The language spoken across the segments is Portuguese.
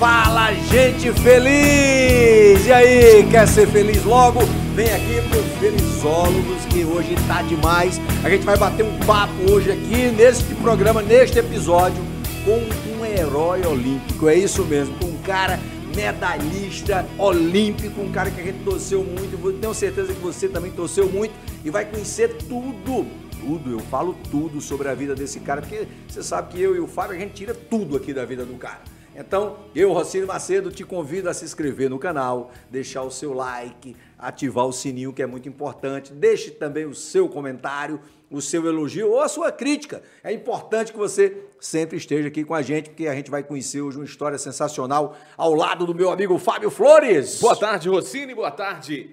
Fala, gente feliz! E aí, quer ser feliz logo? Vem aqui pros Felizólogos que hoje tá demais. A gente vai bater um papo hoje aqui neste programa, neste episódio, com um herói olímpico. É isso mesmo, com um cara medalhista olímpico, um cara que a gente torceu muito, tenho certeza que você também torceu muito e vai conhecer tudo, tudo, eu falo tudo sobre a vida desse cara, porque você sabe que eu e o Fábio, a gente tira tudo aqui da vida do cara. Então, eu, Rocílio Macedo, te convido a se inscrever no canal, deixar o seu like, ativar o sininho que é muito importante, deixe também o seu comentário o seu elogio ou a sua crítica. É importante que você sempre esteja aqui com a gente, porque a gente vai conhecer hoje uma história sensacional ao lado do meu amigo Fábio Flores. Boa tarde, Rossini. Boa tarde,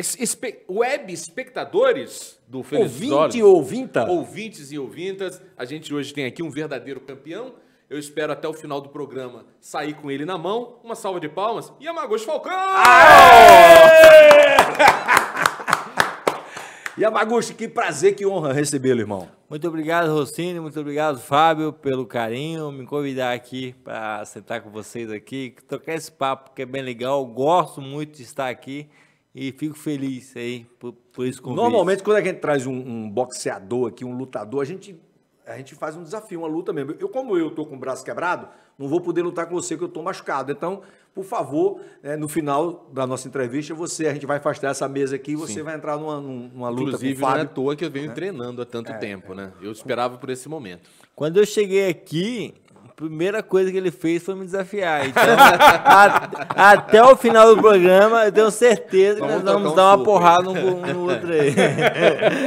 Espe web espectadores do Feliz Ouvinte e ouvinta. Ouvintes e ouvintas. A gente hoje tem aqui um verdadeiro campeão. Eu espero até o final do programa sair com ele na mão. Uma salva de palmas. E Magos Falcão! Aê! Yamaguchi, é que prazer, que honra recebê-lo, irmão. Muito obrigado, Rocine. muito obrigado, Fábio, pelo carinho, me convidar aqui para sentar com vocês aqui, trocar esse papo que é bem legal, gosto muito de estar aqui e fico feliz aí por, por esse convite. Normalmente, quando a gente traz um, um boxeador aqui, um lutador, a gente a gente faz um desafio, uma luta mesmo. Eu, como eu estou com o braço quebrado, não vou poder lutar com você que eu estou machucado. Então, por favor, né, no final da nossa entrevista, você, a gente vai afastar essa mesa aqui e você Sim. vai entrar numa, numa luta Inclusive, com o Fábio. não é à toa que eu venho né? treinando há tanto é, tempo, é. né? Eu esperava por esse momento. Quando eu cheguei aqui, primeira coisa que ele fez foi me desafiar. Então, a, até o final do programa, eu tenho certeza vamos que nós vamos um dar uma super. porrada no outro aí.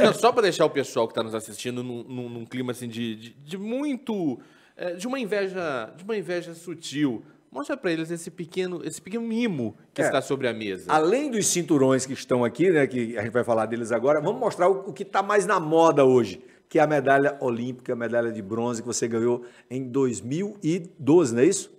Não, só para deixar o pessoal que está nos assistindo num, num, num, clima assim de, de, de muito. É, de uma inveja. De uma inveja sutil. Mostra para eles esse pequeno, esse pequeno mimo que é, está sobre a mesa. Além dos cinturões que estão aqui, né, que a gente vai falar deles agora, vamos mostrar o, o que está mais na moda hoje que é a medalha olímpica, a medalha de bronze que você ganhou em 2012, não é isso?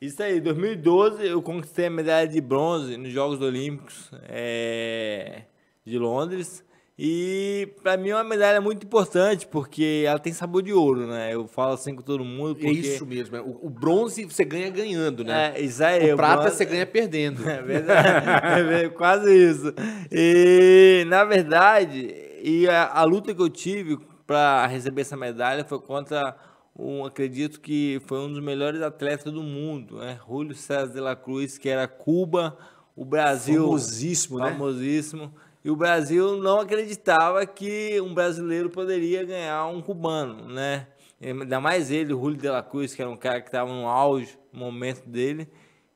Isso aí, 2012 eu conquistei a medalha de bronze nos Jogos Olímpicos é, de Londres. E para mim é uma medalha muito importante, porque ela tem sabor de ouro, né? Eu falo assim com todo mundo. É porque... É isso mesmo. É o, o bronze você ganha ganhando, né? É, isso aí. O, o prata bronze... você ganha perdendo. É verdade. é quase isso. E, na verdade, e a, a luta que eu tive para receber essa medalha foi contra um, acredito que foi um dos melhores atletas do mundo, né? Julio César de la Cruz, que era Cuba, o Brasil. Famosíssimo, né? Famosíssimo. E o Brasil não acreditava que um brasileiro poderia ganhar um cubano, né? Ainda mais ele, o Julio de la Cruz, que era um cara que estava no auge, no momento dele.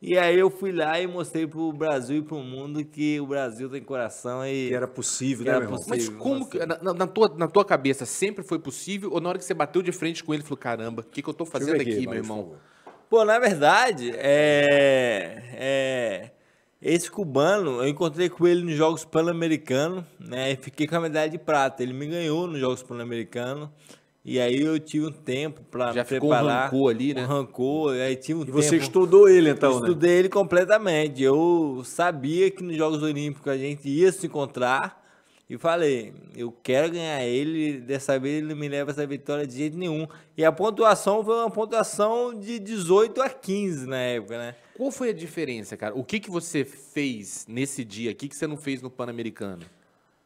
E aí eu fui lá e mostrei pro Brasil e pro mundo que o Brasil tem coração e. Que era possível, que né, era meu possível. Mas como que, na, na, tua, na tua cabeça sempre foi possível? Ou na hora que você bateu de frente com ele, falou: caramba, o que, que eu tô fazendo eu aqui, aqui, meu irmão? Pô, na verdade, é. É. Esse cubano, eu encontrei com ele nos Jogos Pan-Americanos, né? E fiquei com a medalha de prata. Ele me ganhou nos Jogos Pan-Americanos. E aí eu tive um tempo para Já preparar. Ficou ali, né? arrancou rancor, aí tive um e tempo. Você estudou ele então, eu né? Estudei ele completamente. Eu sabia que nos Jogos Olímpicos a gente ia se encontrar e falei, eu quero ganhar ele, dessa vez ele não me leva essa vitória de jeito nenhum. E a pontuação foi uma pontuação de 18 a 15 na época, né? Qual foi a diferença, cara? O que que você fez nesse dia o que você não fez no Pan-Americano?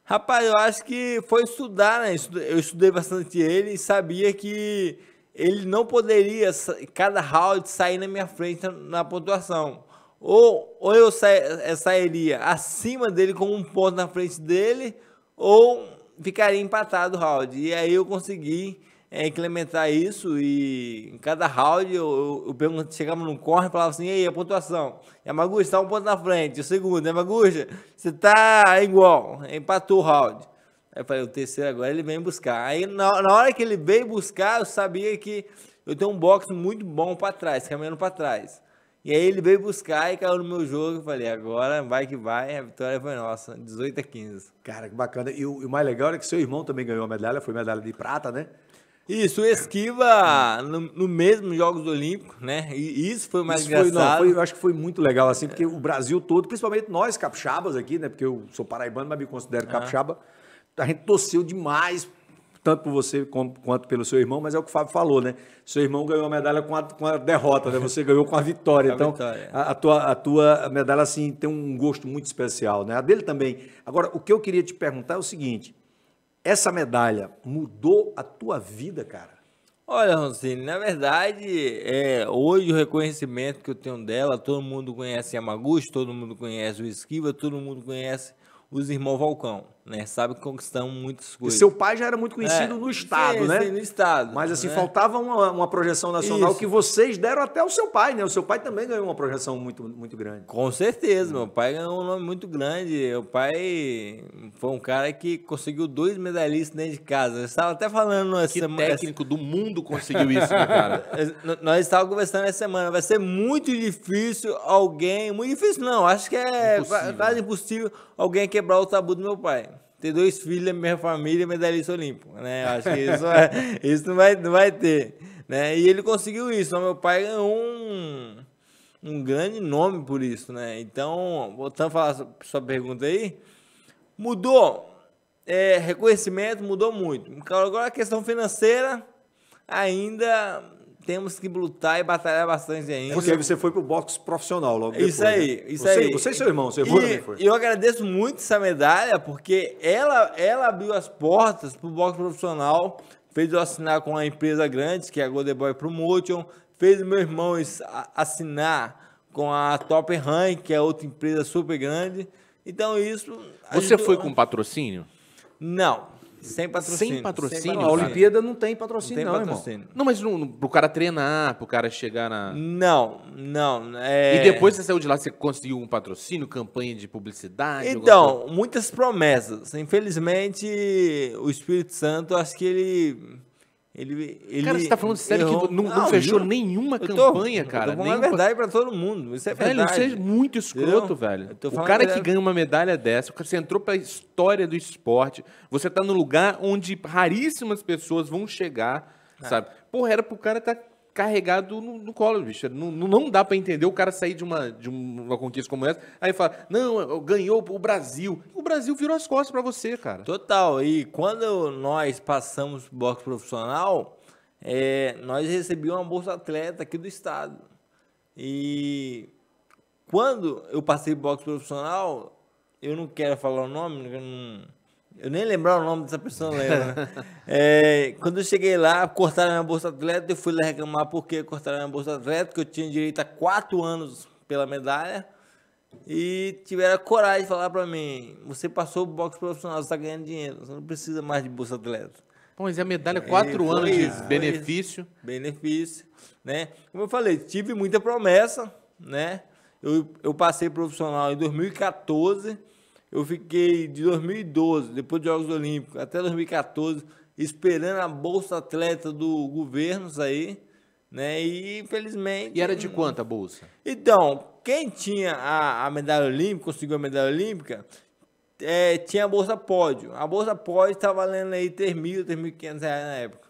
Rapaz, eu acho que foi estudar, né? Eu estudei bastante ele e sabia que ele não poderia, cada round, sair na minha frente na pontuação. Ou, ou eu, sa eu eh, sairia acima dele com um ponto na frente dele, ou ficaria empatado o round. E aí eu consegui é, implementar isso e em cada round eu, eu, eu chegava num corre e falava assim, ei, a pontuação. Yamaguchi é, está um ponto na frente, o segundo, Yamaguchi, é, você tá igual, empatou o round. Aí eu falei, o terceiro agora ele vem buscar. Aí na, na hora que ele veio buscar, eu sabia que eu tenho um box muito bom para trás, caminhando para trás. E aí ele veio buscar e caiu no meu jogo. Eu falei, agora vai que vai, a vitória foi nossa, 18 a 15. Cara, que bacana. E o, e o mais legal é que seu irmão também ganhou a medalha, foi medalha de prata, né? Isso, esquiva no, no mesmo Jogos Olímpicos, né? E isso foi mais isso engraçado. Foi, não, foi, eu acho que foi muito legal, assim, porque o Brasil todo, principalmente nós capixabas aqui, né? Porque eu sou paraibano, mas me considero capixaba. A gente torceu demais, tanto por você como, quanto pelo seu irmão, mas é o que o Fábio falou, né? Seu irmão ganhou a medalha com a, com a derrota, né? Você ganhou com a vitória. então, A, a, tua, a tua medalha, assim, tem um gosto muito especial, né? A dele também. Agora, o que eu queria te perguntar é o seguinte essa medalha mudou a tua vida, cara? Olha, Rocine, na verdade, é, hoje o reconhecimento que eu tenho dela, todo mundo conhece a Magus, todo mundo conhece o Esquiva, todo mundo conhece os irmãos Falcão né? Sabe que conquistamos muitas coisas. E seu pai já era muito é. conhecido é, no Estado, sim, né? Sim, no Estado. Mas assim, né? faltava uma, uma, projeção nacional Isso. que vocês deram até o seu pai, né? O seu pai também ganhou uma projeção muito, muito grande. Com certeza, meu pai ganhou um nome muito grande. Meu pai foi um cara que conseguiu dois medalhistas dentro de casa. Eu estava até falando essa que semana. técnico do mundo conseguiu isso, meu né, cara? Nós estávamos conversando essa semana. Vai ser muito difícil alguém. Muito difícil, não. Acho que é impossível. quase impossível alguém quebrar o tabu do meu pai ter dois filhos da minha família medalhista olímpico, né? Eu acho que isso, é, isso não, vai, não vai ter, né? E ele conseguiu isso, então, meu pai ganhou um, um grande nome por isso, né? Então, voltando a falar sua, sua pergunta aí, mudou, é, reconhecimento mudou muito. Agora a questão financeira ainda temos que lutar e batalhar bastante ainda. Porque você foi pro boxe profissional logo isso depois. Isso aí, né? isso você, aí. Você e seu irmão, seu irmão e, também foi. E eu agradeço muito essa medalha, porque ela, ela abriu as portas pro boxe profissional, fez eu assinar com uma empresa grande, que é a Golden Boy Promotion, fez meu irmão assinar com a Top Rank, que é outra empresa super grande. Então isso... Você ajudou... foi com patrocínio? Não. Sem patrocínio. Sem patrocínio. Sem A Olimpíada não tem patrocínio, não, tem não patrocínio. irmão. Não, mas não, pro cara treinar, pro cara chegar na. Não, não. É... E depois você saiu de lá, você conseguiu um patrocínio, campanha de publicidade? Então, muitas promessas. Infelizmente, o Espírito Santo, acho que ele ele, ele cara, você tá falando sério errou. que não, não, não fechou nenhuma tô, campanha, cara? Eu tô verdade pra... pra todo mundo. Isso é verdade. Velho, é muito escroto, velho. o cara que ganha uma medalha dessa, você entrou pra história do esporte, você tá no lugar onde raríssimas pessoas vão chegar, é. sabe? Porra, era pro cara estar tá carregado no, no colo, bicho. Não, não dá para entender o cara sair de uma, de uma conquista como essa. Aí fala, não, ganhou o Brasil. O Brasil virou as costas para você, cara. Total. E quando nós passamos boxe profissional, é, nós recebíamos uma bolsa atleta aqui do estado. E quando eu passei boxe profissional, eu não quero falar o nome, né, não, eu nem lembrar o nome dessa pessoa, não né? lembro. é, quando eu cheguei lá, cortaram minha bolsa atleta, eu fui lá reclamar porque cortaram minha bolsa atleta, que eu tinha direito a quatro anos pela medalha. E tiveram coragem de falar para mim: você passou o boxe profissional, você tá ganhando dinheiro, você não precisa mais de bolsa atleta. mas é, medalha, é, quatro anos isso, de benefício. benefício, né? Como eu falei, tive muita promessa, né? Eu, eu passei profissional em 2014 eu fiquei de 2012, depois dos Jogos Olímpicos, até 2014, esperando a Bolsa Atleta do governo sair, né? E infelizmente. E era de quanto a Bolsa? Então, quem tinha a, a medalha olímpica, conseguiu a medalha olímpica, é, tinha a Bolsa Pódio. A Bolsa Pódio estava tá valendo aí 3 mil, 3.500 reais na época.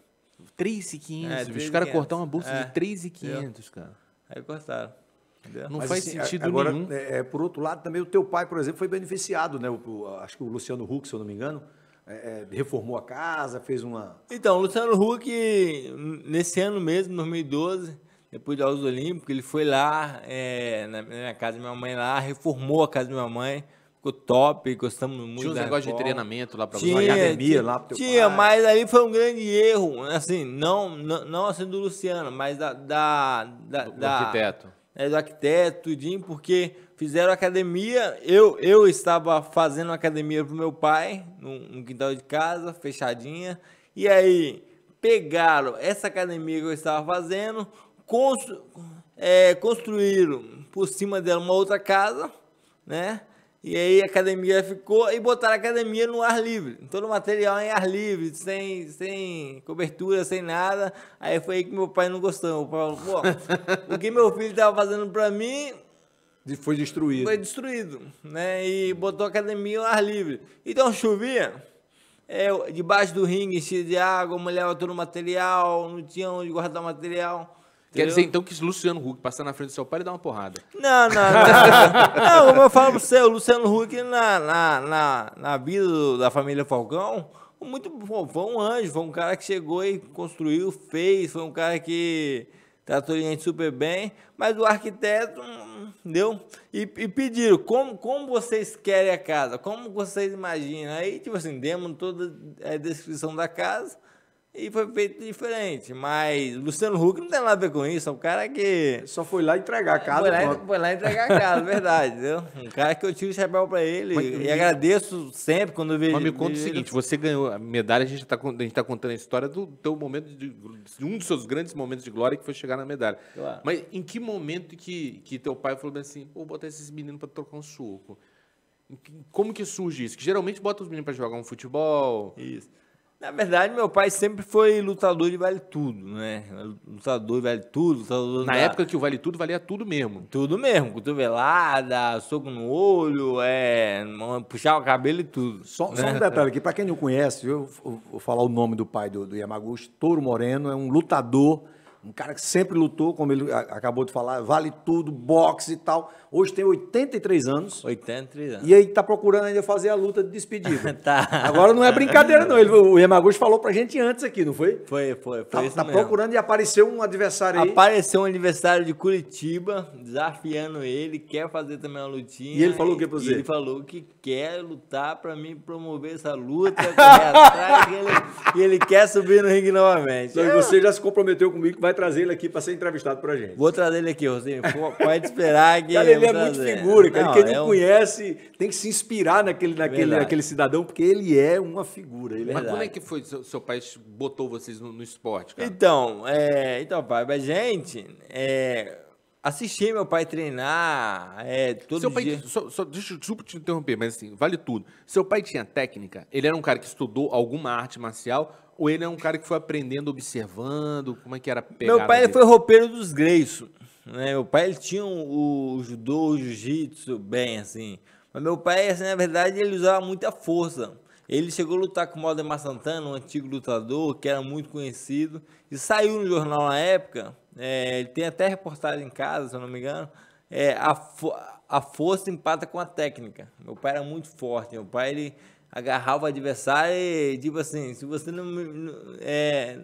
3.500, é, os caras cortaram uma bolsa é, de 3.500, cara. Aí cortaram. Não Mas, faz assim, sentido agora, nenhum. É, é, por outro lado, também o teu pai, por exemplo, foi beneficiado, né? O, o, acho que o Luciano Huck, se eu não me engano, é, é reformou a casa, fez uma. Então, o Luciano Huck, nesse ano mesmo, 2012, depois dos Jogos Olímpicos, ele foi lá é, na, na casa da minha mãe lá, reformou a casa da minha mãe. Ficou top, gostamos muito. Tinha uns negócios de treinamento lá para você, academia tinha, lá pro teu Tinha, pai. mas ali foi um grande erro, assim, não, não, não assim do Luciano, mas da... da, da do, do arquiteto né, do arquiteto, tudinho, porque fizeram academia. Eu, eu estava fazendo academia pro meu pai, no, no quintal de casa, fechadinha. E aí pegaram essa academia que eu estava fazendo, constru, é, construíram por cima dela uma outra casa, né? E aí a academia ficou e botaram a academia no ar livre. Todo o material em ar livre, sem, sem cobertura, sem nada. Aí foi aí que meu pai não gostou. O falou, pô, o que meu filho estava fazendo para mim... Foi destruído. Foi destruído, né? E botou a academia no ar livre. Então chovia, é, debaixo do ringue, cheio de água, molhava todo o material, não tinha onde guardar material. Quer dizer, então, que se Luciano Huck passar na frente do seu pai, ele dá uma porrada. Não, não, não. não, como eu falo pra você, o Luciano Huck, na, na, na, na vida do, da família Falcão, muito foi um anjo, foi um cara que chegou e construiu, fez, foi um cara que tratou a gente super bem, mas o arquiteto, hum, entendeu? E, e pediram, como, como vocês querem a casa? Como vocês imaginam? Aí, tipo assim, demos toda a descrição da casa, e foi feito diferente. Mas Luciano Huck não tem nada a ver com isso, é um cara que. Só foi lá entregar a casa. Foi lá, foi lá entregar a casa, verdade, entendeu? Um cara que eu tiro o chapéu pra ele mas, e agradeço sempre quando eu vejo. Mas me conta vejo... o seguinte: você ganhou a medalha, a gente tá, a gente tá contando a história do teu momento, de, um dos seus grandes momentos de glória que foi chegar na medalha. Claro. Mas em que momento que, que teu pai falou assim: pô, botar esses meninos pra trocar um suco? Como que surge isso? Que geralmente bota os meninos pra jogar um futebol. Isso. Na verdade, meu pai sempre foi lutador de vale tudo, né? Lutador de vale tudo, lutador Na da... época que o vale tudo valia tudo mesmo. Tudo mesmo, cotovelada, soco no olho, é, puxar o cabelo e tudo. Só, né? só um detalhe aqui, para quem não conhece, eu vou falar o nome do pai do, do Yamaguchi. Touro Moreno é um lutador um cara que sempre lutou, como ele acabou de falar, vale tudo, boxe e tal. Hoje tem 83 anos. 83 anos. E aí tá procurando ainda fazer a luta de despedida. tá. Agora não é brincadeira, não. Ele, o Yamaguchi falou pra gente antes aqui, não foi? Foi, foi. foi tá, tá procurando e apareceu um adversário aí. Apareceu um adversário de Curitiba, desafiando ele, quer fazer também uma lutinha. E ele falou o que pra você? Ele falou que quer lutar pra mim promover essa luta, correr atrás, e ele, ele, quer subir no ringue novamente. Então é. você já se comprometeu comigo que vai trazer ele aqui para ser entrevistado para a gente. Vou trazer ele aqui, Rosinho. Pode esperar que. cara, ele é muito figura, cara. Não, Quem é não um... conhece tem que se inspirar naquele, é naquele, naquele cidadão, porque ele é uma figura. Ele é Mas é... como é que foi seu, seu pai botou vocês no, no esporte, cara? Então, é, então, pai, a gente. É, assistir meu pai treinar, é, todo seu pai, dia. Só, só, deixa, eu te interromper, mas assim, vale tudo. Seu pai tinha técnica? Ele era um cara que estudou alguma arte marcial ou ele é um cara que foi aprendendo, observando, como é que era Meu pai dele? foi roupeiro dos Grayson. Né? Meu pai ele tinha o judô, o jiu-jitsu, bem assim. Mas meu pai, assim, na verdade, ele usava muita força. Ele chegou a lutar com o Valdemar Santana, um antigo lutador que era muito conhecido, e saiu no jornal na época. É, ele tem até reportagem em casa, se eu não me engano. É, a, a força empata com a técnica. Meu pai era muito forte. Meu pai, ele agarrar o adversário e, tipo assim, se você não, não, é,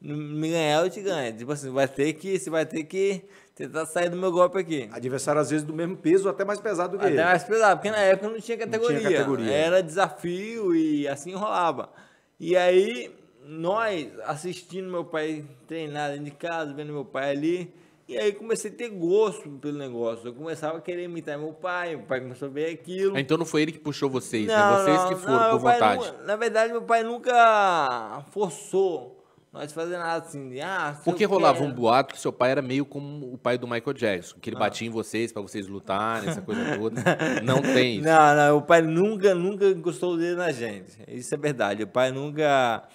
não me ganhar, eu te ganho. Tipo assim, vai ter que, você vai ter que tentar sair do meu golpe aqui. Adversário, às vezes, do mesmo peso, até mais pesado do que até ele. Até mais pesado, porque na época não tinha categoria. Não tinha categoria. Era desafio e assim rolava. E aí, nós assistindo meu pai treinar dentro de casa, vendo meu pai ali, e aí comecei a ter gosto pelo negócio. Eu começava a querer imitar meu pai, meu pai começou a ver aquilo. Ah, então não foi ele que puxou vocês, né? não, né? Vocês não, que foram não, por vontade. Nunca, na verdade, meu pai nunca forçou nós fazer nada assim. Ah, Porque rolava quero. um boato que seu pai era meio como o pai do Michael Jackson, que ele ah. batia em vocês para vocês lutarem, essa coisa toda. não tem isso. Não, não, o pai nunca, nunca encostou o dedo na gente. Isso é verdade. O pai nunca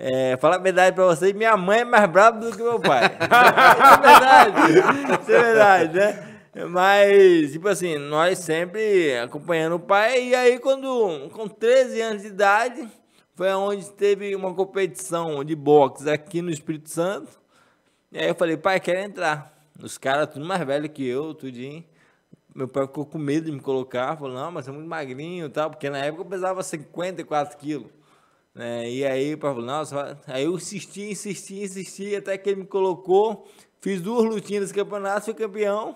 é, falar a verdade pra vocês, minha mãe é mais brava do que meu pai. é verdade, isso é verdade, né? Mas, tipo assim, nós sempre acompanhando o pai. E aí, quando com 13 anos de idade, foi onde teve uma competição de boxe aqui no Espírito Santo. E aí eu falei, pai, quero entrar. Os caras, tudo mais velho que eu, tudinho. Meu pai ficou com medo de me colocar. Falou, não, mas é muito magrinho e tal. Porque na época eu pesava 54 quilos. Né? e aí o falou, nossa, aí eu insisti, insisti, insisti, até que ele me colocou, fiz duas lutinhas campeonato, fui campeão.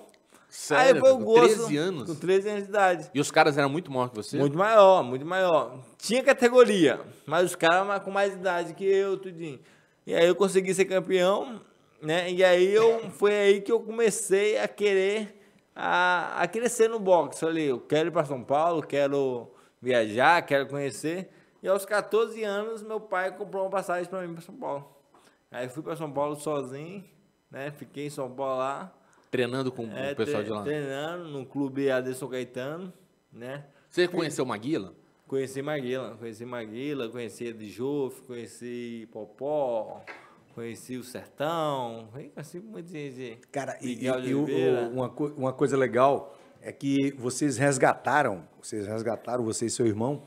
Sério, aí foi o gosto. 13 anos? Com 13 anos de idade. E os caras eram muito maiores que você? Muito maior, muito maior. Tinha categoria, mas os caras com mais idade que eu, tudinho. E aí eu consegui ser campeão, né? E aí eu, foi aí que eu comecei a querer, a, a crescer no boxe. Falei, eu quero ir para São Paulo, quero viajar, quero conhecer. E aos 14 anos, meu pai comprou uma passagem para mim para São Paulo. Aí fui para São Paulo sozinho, né? Fiquei em São Paulo lá. Treinando com é, o pessoal de lá? Treinando no clube Aderson Caetano, né? Você conheceu Maguila? Conheci Maguila, conheci Maguila, conheci Edjof, conheci Popó, conheci o Sertão, conheci muito gente. Cara, e, e o, uma, uma coisa legal é que vocês resgataram, vocês resgataram, você e seu irmão,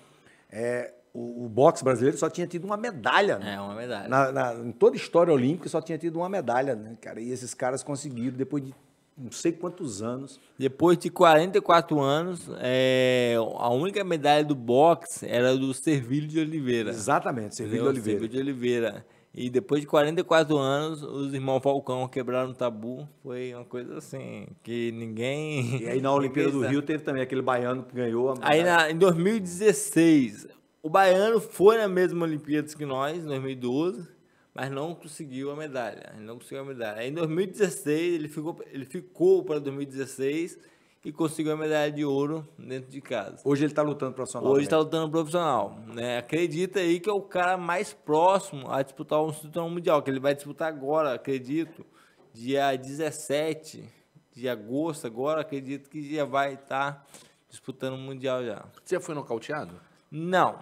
é, o, o boxe brasileiro só tinha tido uma medalha. Né? É, uma medalha. Na, na, em toda a história olímpica só tinha tido uma medalha, né, cara? E esses caras conseguiram, depois de não sei quantos anos. Depois de 44 anos, é, a única medalha do boxe era do Servilho de Oliveira. Exatamente, Servilho de Oliveira. Servilho de Oliveira. E depois de 44 anos, os irmãos Falcão quebraram o tabu. Foi uma coisa assim, que ninguém. E aí na Olimpíada do Rio teve também aquele baiano que ganhou. A medalha. aí na, em 2016, o baiano foi na mesma Olimpíadas que nós, em 2012, mas não conseguiu a medalha. Ele não conseguiu a medalha. em 2016, ele ficou, ele ficou para 2016 e conseguiu a medalha de ouro dentro de casa. Hoje ele está lutando profissional. Hoje está lutando profissional. Né? Acredita aí que é o cara mais próximo a disputar o cinturão mundial, que ele vai disputar agora, acredito, dia 17 de agosto, agora acredito que já vai estar tá disputando o mundial já. Você já foi nocauteado? Não.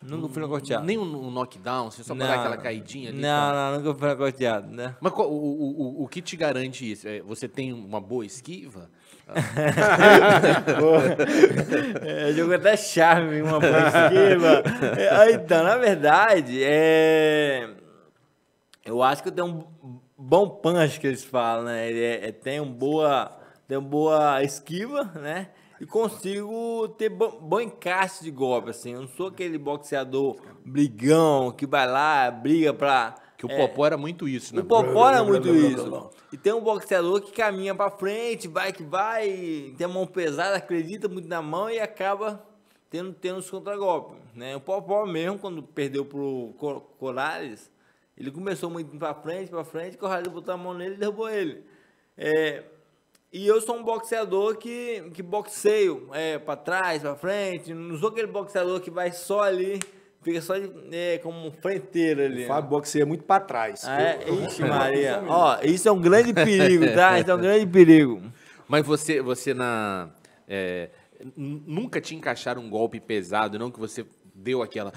Nunca fui nocauteado. Nem um knockdown, você só não, aquela caidinha ali? Não, não, nunca fui nocauteado, né? Mas o, o, o, o que te garante isso? É, você tem uma boa esquiva? é, jogo até charme, uma boa esquiva. É, então, na verdade, é... eu acho que eu tenho um bom punch, que eles falam, né? É, é, tem, um boa, tem uma boa esquiva, né? e consigo ter bom, bom encaixe de golpe, assim. Eu não sou aquele boxeador brigão que vai lá, briga pra. Que o é, Popó era muito isso, né? O Popó era muito isso. E tem um boxeador que caminha pra frente, vai que vai, tem a mão pesada, acredita muito na mão e acaba tendo, tendo os contragolpes. Né? O Popó mesmo, quando perdeu pro Cor Corales, ele começou muito pra frente, pra frente, Corales botou a mão nele e derrubou ele. É, e eu sou um boxeador que, que boxeio é, para trás, para frente. Não sou aquele boxeador que vai só ali, fica só é, como um frenteiro ali. O né? Fábio boxeia muito para trás. Ah, é, eu, eu ixi, Maria. Ó, isso é um grande perigo, tá? Isso é um grande perigo. Mas você, você na. É, nunca te encaixaram um golpe pesado, não que você deu aquela.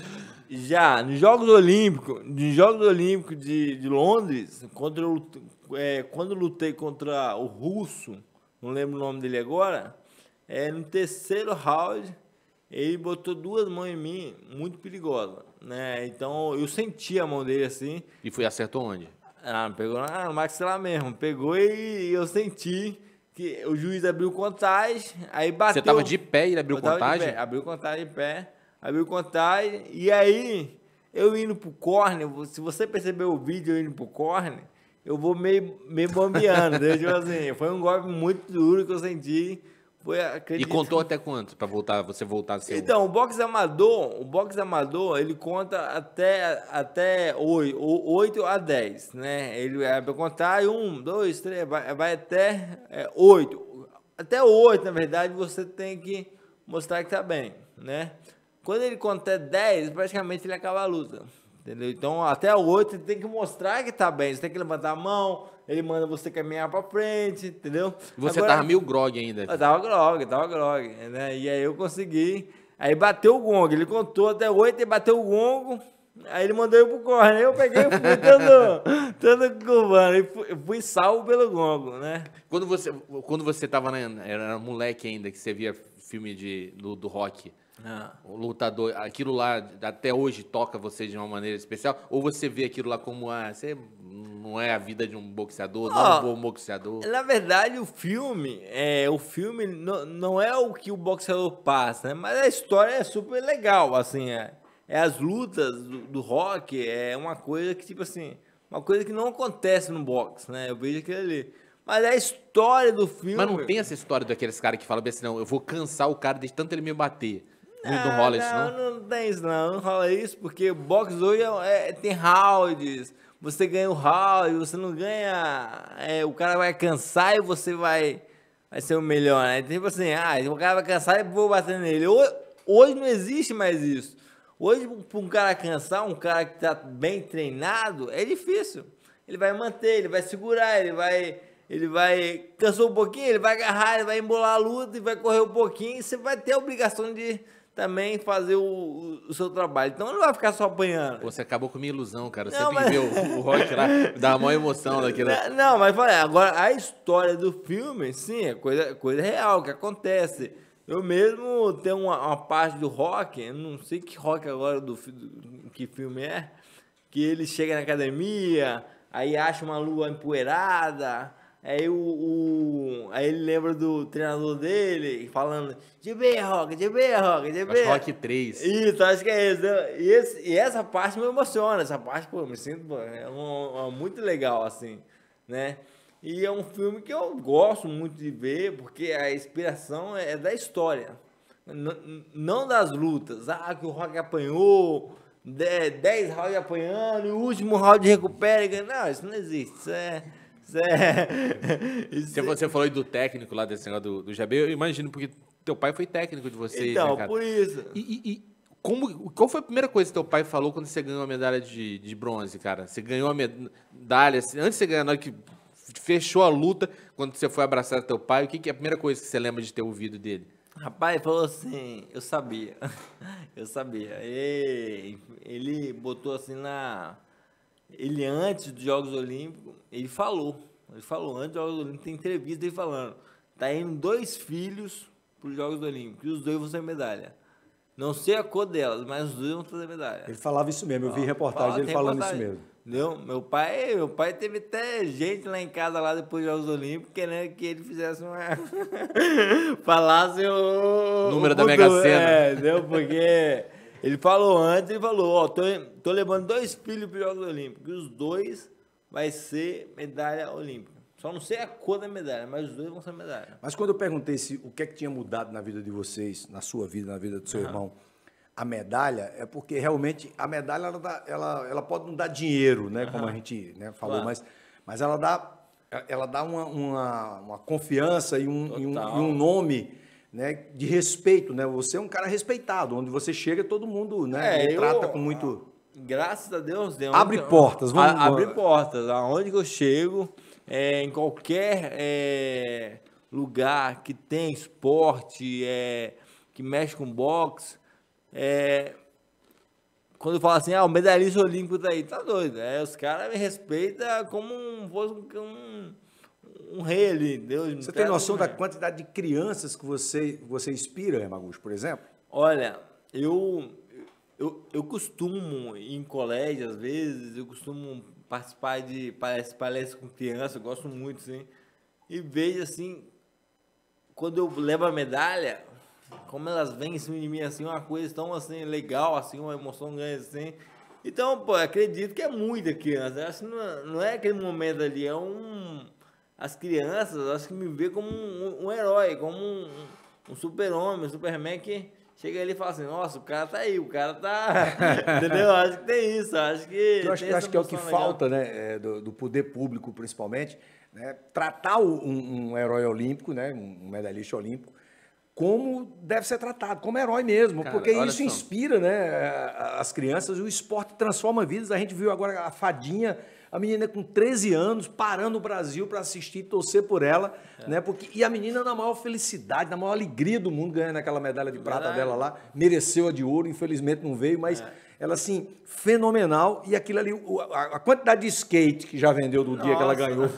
Já, nos Jogos Olímpicos, nos Jogos Olímpicos de, de Londres, contra eu é, quando lutei contra o russo, não lembro o nome dele agora, é, no terceiro round, ele botou duas mãos em mim, muito perigosa, né? Então eu senti a mão dele assim. E foi acertou onde? Ah, pegou na, no maxilar mesmo. Pegou e, eu senti que o juiz abriu contagem, aí bateu. Você tava de pé e ele abriu contagem? Pé, abriu contagem de pé, abriu contagem, e aí eu indo pro corner, se você percebeu o vídeo eu indo pro corner, eu vou meio, meio bombeando. desde né? tipo assim, foi um golpe muito duro que eu senti. Foi, acredito, e contou até quanto para voltar, você voltar a ser. Então, o boxe amador, o boxe amador, ele conta até até 8, 8 a 10, né? Ele é para contar 1, 2, 3, vai, vai até é, 8. Até 8, na verdade, você tem que mostrar que tá bem, né? Quando ele conta até 10, praticamente ele acaba a luta. Entendeu? Então, até o 8 tem que mostrar que tá bem. Você tem que levantar a mão, ele manda você caminhar pra frente, entendeu? Você Agora, tava meio grog ainda. Eu tava grog, tava grog. Né? E aí eu consegui. Aí bateu o gongo. Ele contou até 8 e bateu o gongo. Aí ele mandou eu pro corre, Aí eu peguei e fui dando, dando curvando. Eu fui, fui salvo pelo gongo, né? Quando você, quando você tava na, era moleque ainda, que você via filme de, do, do rock. Ah. O lutador, aquilo lá até hoje toca você de uma maneira especial? Ou você vê aquilo lá como ah, você não é a vida de um boxeador, oh, não é um bom boxeador? Na verdade, o filme, é, o filme não, não é o que o boxeador passa, né? mas a história é super legal, assim, é, é as lutas do, do, rock, é uma coisa que tipo assim, uma coisa que não acontece no boxe, né? Eu vejo aquilo ali. Mas é a história do filme. Mas não tem essa história daqueles caras que falam assim, não, eu vou cansar o cara de tanto ele me bater. Não, ah, rola isso, não? Não, não tem isso, não. Não rola isso, porque boxe hoje é, é, tem rounds. Você ganha o round, você não ganha. É, o cara vai cansar e você vai, vai ser o melhor, né? Tipo assim, ah, o cara vai cansar e vou bater nele. Hoje, hoje não existe mais isso. Hoje, para um cara cansar, um cara que tá bem treinado, é difícil. Ele vai manter, ele vai segurar, ele vai ele vai cansou um pouquinho, ele vai agarrar, ele vai embolar a luta e vai correr um pouquinho, e você vai ter a obrigação de também fazer o, o, seu trabalho. Então não vai ficar só apanhando. Pô, você acabou com minha ilusão, cara. Você mas... o, o rock lá, dá uma emoção daquilo. Não, mas olha agora a história do filme, sim, é coisa, coisa real, que acontece. Eu mesmo tenho uma, uma parte do rock, não sei que rock agora do, do, que filme é, que ele chega na academia, aí acha uma lua empoeirada, Aí o, o, Aí ele lembra do treinador dele falando de Rock, de Rock, de berroca. Rock 3. Isso, acho que é isso. Né? E, esse, e essa parte me emociona. Essa parte, pô, me sinto, pô, é muito legal, assim, né? E é um filme que eu gosto muito de ver, porque a inspiração é, é da história, N não das lutas. Ah, que o Rock apanhou, 10 rounds apanhando, e o último round recupera e ganha. Não, isso não existe. Isso é É. Você, você falou do técnico lá desse negócio do, do eu imagino, porque teu pai foi técnico de vocês. Né, então, né, por isso. E, e, e, como, qual foi a primeira coisa que teu pai falou quando você ganhou a medalha de, de bronze, cara? Você ganhou a medalha, assim, antes de você ganhar, na hora que fechou a luta, quando você foi abraçar teu pai, o que, que é a primeira coisa que você lembra de ter ouvido dele? Rapaz, ele falou assim, eu sabia, eu sabia. E ele botou assim na ele antes dos Jogos Olímpicos, ele falou, ele falou antes dos Jogos Olímpicos, tem entrevista ele falando, tá indo dois filhos para os Jogos Olímpicos, e os dois vão ser medalha. Não sei a cor delas, mas os dois vão trazer medalha. Ele falava isso mesmo, eu vi reportagem dele falando reportagem. isso mesmo. Entendeu? Meu pai, meu pai teve até gente lá em casa, lá depois dos Jogos Olímpicos, querendo que ele fizesse uma. falasse o. Número o da Mega Sena. É, entendeu? Porque. Ele falou antes, ele falou, ó, tô, tô levando dois filhos para os Jogos Olímpicos. E os dois vai ser medalha olímpica. Só não sei a cor da medalha, mas os dois vão ser medalha. Mas quando eu perguntei se o que é que tinha mudado na vida de vocês, na sua vida, na vida do seu uhum. irmão, a medalha, é porque realmente a medalha ela, dá, ela, ela pode não dar dinheiro, né? Uhum. Como a gente né, falou, claro. mas, mas ela dá, ela dá uma, uma, uma confiança e um, e um, e um nome né, de respeito, né? Você é um cara respeitado, onde você chega todo mundo, né, é, eu, trata com ah, muito Graças a Deus, abre eu, portas, vamos, a, abre portas. Aonde que eu chego, é, em qualquer é, lugar que tem esporte, é, que mexe com boxe, é, quando falo assim, ah, o medalhista olímpico tá aí, tá doido. né? os caras me respeitam como um, um, um um rei ali. Deus você tem noção da quantidade de crianças que você, você inspira, Magus, por exemplo? Olha, eu, eu, eu costumo ir em colégio, às vezes, eu costumo participar de palestras palestra com criança, eu gosto muito, sim. E vejo assim, quando eu levo a medalha, como elas vêm em cima de mim, assim, uma coisa tão assim, legal, assim, uma emoção grande, assim. Então, pô, acredito que é muita criança. Acho que não, é, não é aquele momento ali, é um as crianças acho que me vê como um, um herói, como um, um super-homem, um Superman que chega ali e fala assim, nossa, o cara tá aí, o cara tá. Entendeu? Acho que tem isso, acho que. Eu acho, acho que é o que legal. falta, né? É, do, do, poder público, principalmente, né? Tratar um, um herói olímpico, né? Um medalhista olímpico, como deve ser tratado, como herói mesmo, Cara, porque isso só. inspira né, as crianças o esporte transforma vidas. A gente viu agora a fadinha, a menina com 13 anos, parando o Brasil para assistir e torcer por ela. É. Né, porque, e a menina, na maior felicidade, na maior alegria do mundo, ganhando aquela medalha de é prata dela lá, mereceu a de ouro, infelizmente não veio, mas. É ela assim, fenomenal. E aquilo ali, a quantidade de skate que já vendeu do Nossa. dia que ela ganhou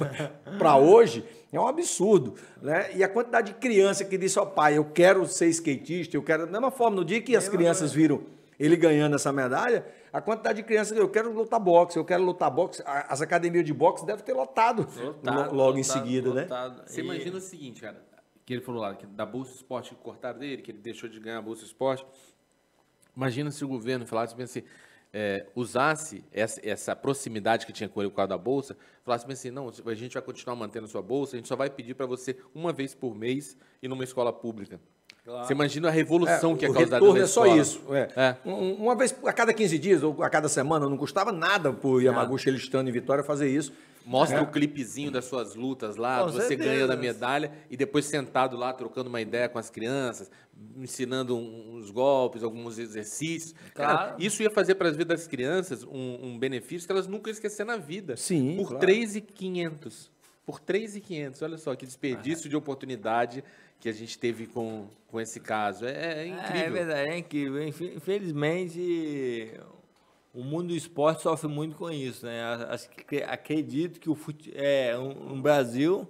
para hoje, é um absurdo, né? E a quantidade de criança que disse ao pai, eu quero ser skatista, eu quero... Da mesma forma, no dia que as crianças viram ele ganhando essa medalha, a quantidade de crianças, eu quero lutar boxe, eu quero lutar boxe, as academias de boxe devem ter lotado, lotado logo lotado, em seguida, né? lotado. né? Você e... imagina o seguinte, cara, que ele falou lá, que da Bolsa Esporte que cortaram dele, que ele deixou de ganhar a Bolsa Esporte. Imagina se o governo falasse assim, é, usasse essa, essa, proximidade que tinha com ele por causa da bolsa, falasse assim, não, a gente vai continuar mantendo a sua bolsa, a gente só vai pedir para você uma vez por mês e numa escola pública. Claro. Você imagina a revolução é, que é causada retorno é só isso. É. é. uma vez a cada 15 dias ou a cada semana, não custava nada para o Yamaguchi, ele estando em Vitória, fazer isso. Mostra é. o clipezinho das suas lutas lá, você certeza. ganhando a medalha e depois sentado lá trocando uma ideia com as crianças, ensinando uns golpes, alguns exercícios. Claro. Cara, isso ia fazer para as vidas das crianças um, um, benefício que elas nunca esquecer na vida. Sim. Por claro. 3,500. Por 3,500. Olha só que desperdício ah. de oportunidade que a gente teve com, com esse caso. É, é incrível. É, é verdade, é incrível. Infelizmente, o mundo do esporte sofre muito com isso, né? Acredito que o fute... é, um, um Brasil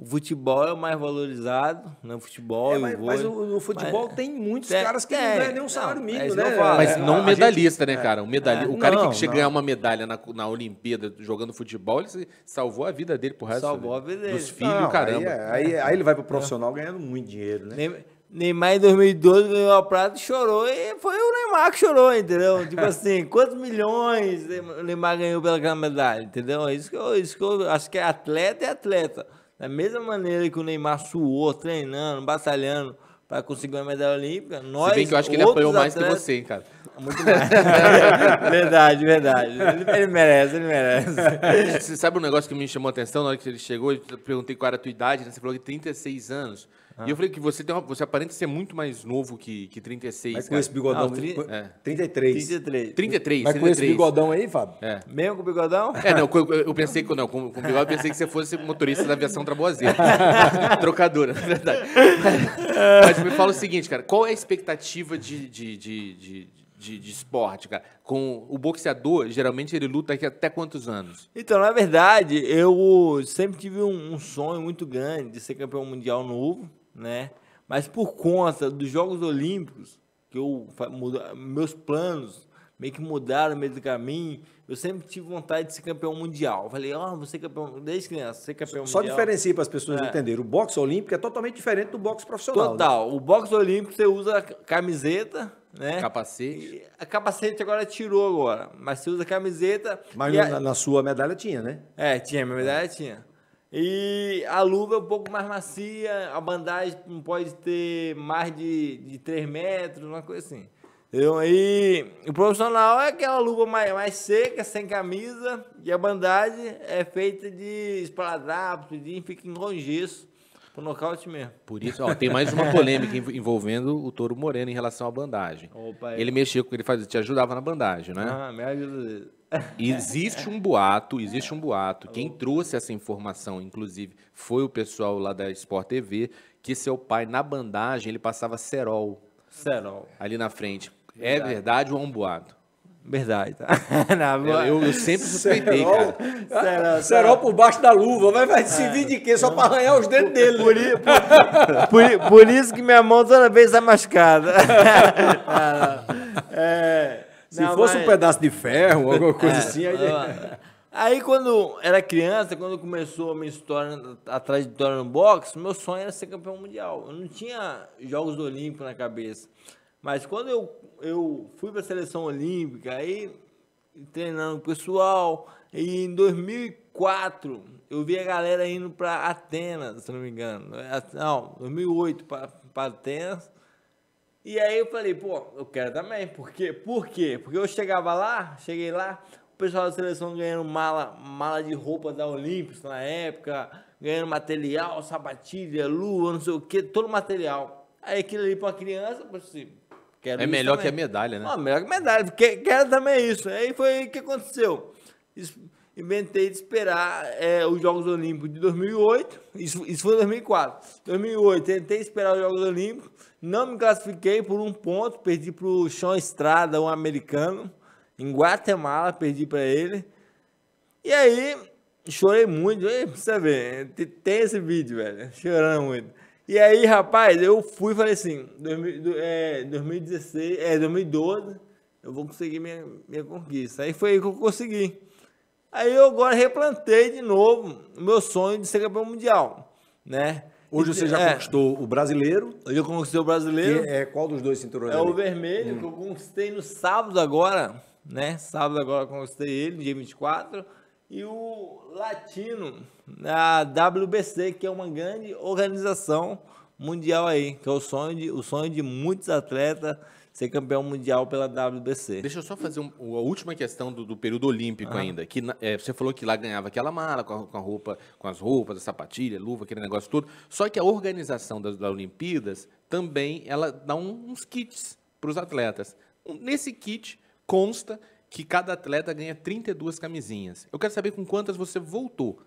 o futebol é o mais valorizado, né? O futebol é, mas, o vôlei, mas o, no futebol mas, tem muitos é, caras que é, não ganham nem um salário mínimo, é né? Falo, mas é, não um medalhista, gente, né, é. cara? Um medalhista, o cara não, que chega a ganhar uma medalha na, na Olimpíada jogando futebol, ele salvou a vida dele pro resto. Salvou a vida dele. Dos filhos, não, caramba. Aí, aí, aí, ele vai pro profissional ganhando muito dinheiro, né? Neymar em 2012 ganhou a prata e chorou. E foi o Neymar que chorou, entendeu? Tipo assim, quantos milhões o Neymar ganhou pelaquela medalha, entendeu? É isso que, eu, isso que eu acho que é atleta é atleta. Da mesma maneira que o Neymar suou, treinando, batalhando para conseguir uma medalha olímpica, nós. Se bem que eu acho que ele apanhou mais atletas, que você, hein, cara. Muito mais. verdade, verdade. Ele, ele, merece, ele merece. Você sabe um negócio que me chamou a atenção na hora que ele chegou? Eu perguntei qual era a tua idade, né? Você falou que 36 anos. Ah. E eu falei que você, tem uma, você aparenta ser muito mais novo que, que 36. Mas com cara. esse bigodão, ah, tri, é. 33. 33. 33. Mas 33. com esse bigodão aí, Fábio? É. Mesmo com o bigodão? É, não, eu, eu pensei que, não, com, com o bigodão, eu pensei que você fosse motorista da aviação traboazeira. Trocadora, na verdade. É. Mas me fala o seguinte, cara, qual é a expectativa de, de, de, de de, de, esporte, cara. Com o boxeador, geralmente ele luta aqui até quantos anos? Então, na verdade, eu sempre tive um, um sonho muito grande de ser campeão mundial novo né? Mas por conta dos Jogos Olímpicos, que eu meus planos meio que mudaram meio do caminho, eu sempre tive vontade de ser campeão mundial. falei, ó, oh, você campeão desde criança, ser campeão Só mundial. Só diferencia para as pessoas é. entenderem. O boxe olímpico é totalmente diferente do boxe profissional. Né? Total. Né? O boxe olímpico você usa camiseta, né? Capacete. E a capacete agora tirou agora, mas você usa camiseta. Mas na, a... na sua medalha tinha, né? É, tinha, minha medalha tinha. E a luva é um pouco mais macia, a bandagem não pode ter mais de, de 3 metros, uma coisa assim. Entendeu? E o profissional é aquela luva mais, mais seca, sem camisa, e a bandagem é feita de esparadrapo, de fica em gesso nocaute mesmo. Por isso, ó, tem mais uma polêmica envolvendo o Toro Moreno em relação à bandagem. Opa, ele mexia com ele fazia, te ajudava na bandagem, né? Ah, me ajuda. Existe um boato, existe um boato. Quem trouxe essa informação, inclusive, foi o pessoal lá da Sport TV, que seu pai, na bandagem, ele passava cerol. Cerol. Ali na frente. É verdade. É verdade ou é um boato? Verdade. Tá? Não, eu, eu, sempre suspeitei, cerol, cara. Cerol, por baixo da luva. Vai, vai servir de quê? Só para arranhar os dedos dele. Por, por, por, por, isso que minha mão toda vez está é machucada. É. é, Se não, fosse mas... um pedaço de ferro, alguma coisa é, assim... Aí... Aí quando era criança, quando começou a minha história, a trajetória no boxe, meu sonho era ser campeão mundial. Eu não tinha Jogos Olímpicos na cabeça. Mas quando eu, eu fui para a seleção olímpica, aí treinando o pessoal, e em 2004 eu vi a galera indo para Atenas, se não me engano. Não, 2008 para Atenas. E aí eu falei, pô, eu quero também. Por quê? Por quê? Porque eu chegava lá, cheguei lá, o pessoal da seleção ganhando mala, mala de roupa da Olímpicos na época, ganhando material, sapatilha, lua, não sei o que, todo material. Aí aquilo ali para uma criança, assim, Quero é melhor também. que a medalha, né? Ah, melhor que a medalha. Quero também isso. Aí foi o que aconteceu. Inventei de esperar é, os Jogos Olímpicos de 2008. Isso, isso foi 2004. 2008, tentei esperar os Jogos Olímpicos. Não me classifiquei por um ponto. Perdi para o Sean Estrada, um americano. Em Guatemala, perdi para ele. E aí, chorei muito. Ei, você ver, tem esse vídeo, velho. Chorando muito. E aí, rapaz, eu fui e falei assim, 2016, é, 2012, é, eu vou conseguir minha, minha conquista. Aí foi aí que eu consegui. Aí eu agora replantei de novo o meu sonho de ser campeão mundial, né? Hoje você já é, conquistou o brasileiro. Hoje eu conquistei o brasileiro. Que é qual dos dois cinturões? É ali? o vermelho, hum. que eu conquistei no sábado agora, né? Sábado agora eu conquistei ele, dia 24 e o Latino na WBC, que é uma grande organização mundial aí, que é o sonho de, o sonho de muitos atletas ser campeão mundial pela WBC. Deixa eu só fazer um, a última questão do, do período olímpico ah. ainda, que é, você falou que lá ganhava aquela mala com a, com a, roupa, com as roupas, a sapatilha, luva, aquele negócio todo. Só que a organização das, das Olimpíadas também ela dá um, uns kits para os atletas. Nesse kit consta que cada atleta ganha 32 camisinhas. Eu quero saber com quantas você voltou.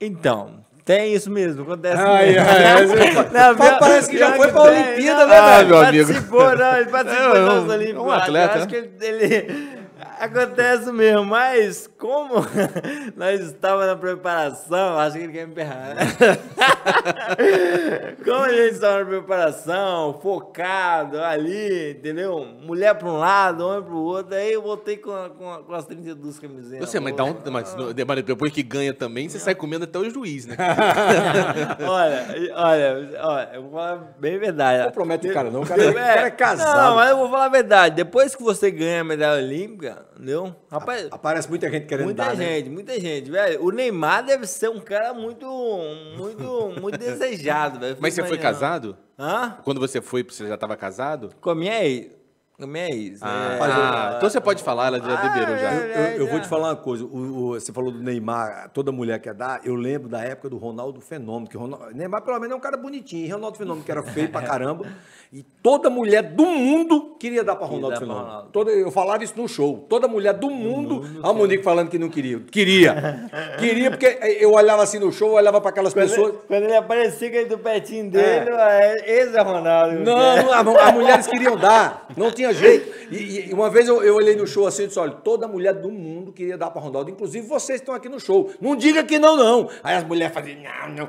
Então, tem isso mesmo, acontece ai, mesmo. Ai, não, meu, parece que já foi para a Olimpíada, né, ah, meu amigo. Participou, não, ele participou das é Olimpíadas. Um atleta, acho né? que ele, ele Acontece mesmo, mas como nós estávamos na preparação, acho que ele quer me perrar. Né? Como a gente estava na preparação, focado ali, entendeu? Mulher para um lado, homem para o outro, aí eu voltei com, com, com as 32 camisetas. Você, mas, dá um, mas depois que ganha também, você sai comendo até o juiz, né? olha, olha, olha, eu vou falar bem a verdade. Não promete o cara não, o cara, é, o cara é casado. Não, mas eu vou falar a verdade, depois que você ganha a medalha olímpica, Entendeu? Rapaz, Aparece muita gente querendo muita dar, né? gente, né? Muita gente, velho. O Neymar deve ser um cara muito, muito, muito desejado, velho. Mas você imaginando. foi casado? Hã? Quando você foi, você já estava casado? Com a minha ex. Com a minha ex. Ah, né? ah eu, então você pode falar, ela já ah, já. É, eu, eu, eu, é, vou é. te falar uma coisa. O, o, você falou do Neymar, toda mulher quer dar. Eu lembro da época do Ronaldo Fenômeno. Que Ronaldo, Neymar, pelo menos, é um cara bonitinho. Ronaldo Fenômeno, que era feio pra caramba. E toda mulher do mundo queria dar para Ronaldo Fenômeno. Ronaldo. Toda, eu falava isso no show. Toda mulher do, mundo, Olha A Monique falando que não queria. Queria. queria, porque eu olhava assim no show, olhava para aquelas quando pessoas. Ele, quando ele aparecia com do petinho é. dele, é. esse é Ronaldo. Não, não é. as mulheres queriam dar. Não tinha jeito. E, e uma vez eu, eu, olhei no show assim e disse: olha, toda mulher do mundo queria dar para Ronaldo. Inclusive vocês estão aqui no show. Não diga que não, não. Aí as mulheres faziam, não, não.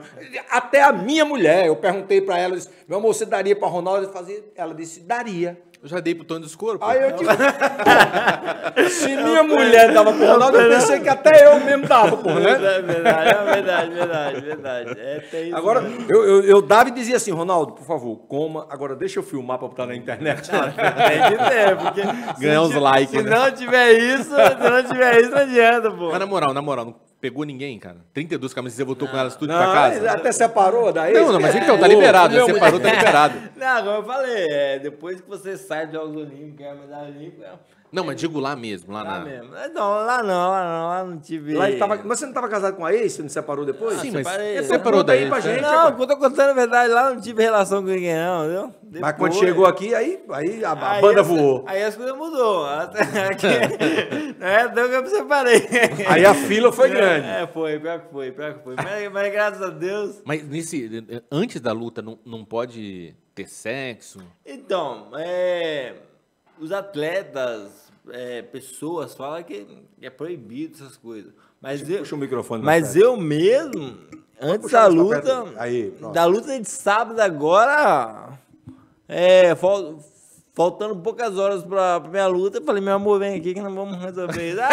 Até a minha mulher, eu perguntei para ela, meu amor, você daria para Ronaldo? fazer? Ela disse, daria. Eu já dei pro Tony dos Corpos. Aí eu tive... Se minha mulher tava pro Ronaldo, eu pensei que até eu mesmo tava pô, né? É verdade, é verdade, verdade, verdade. É, agora, eu, eu, eu, dava e dizia assim, Ronaldo, por favor, coma. Agora deixa eu filmar pra botar na internet. Cara, ah, perde tempo. Porque Ganhar uns likes, Se né? não tiver isso, se não tiver isso, não adianta, pô. Mas na moral, na moral, pegou ninguém, cara. 32 camisas, você voltou com elas tudo não, pra casa. Até separou daí? Não, não, mas então, tá liberado. Não, separou, tá liberado. Não, como eu falei, é, depois que você sai de dos Jogos Olímpicos, ganha medalha olímpica, não, mas digo lá mesmo, lá, lá na... mesmo. É, não, lá não, lá não, lá não tive. Lá tava... Mas você não estava casado com a ex? Você não separou depois? Ah, Sim, mas Você separou daí pra né? gente. Não, agora. eu tô contando a verdade, lá não tive relação com ninguém, não, entendeu? Depois... Mas quando chegou aqui, aí, aí a, aí banda essa, voou. Aí as coisas mudou. não é tão que eu me separei. Aí a fila foi grande. É, foi, pior que foi, pior que foi. Mas, mas graças a Deus. Mas nesse. Antes da luta, não, não pode ter sexo? Então, é os atletas, é, pessoas falam que é proibido essas coisas. Mas eu, puxa o microfone mas eu mesmo, antes da luta, aí, da luta de sábado agora, é, fal, Faltando poucas horas pra, pra minha luta, eu falei, meu amor, vem aqui que nós vamos resolver isso. Ah,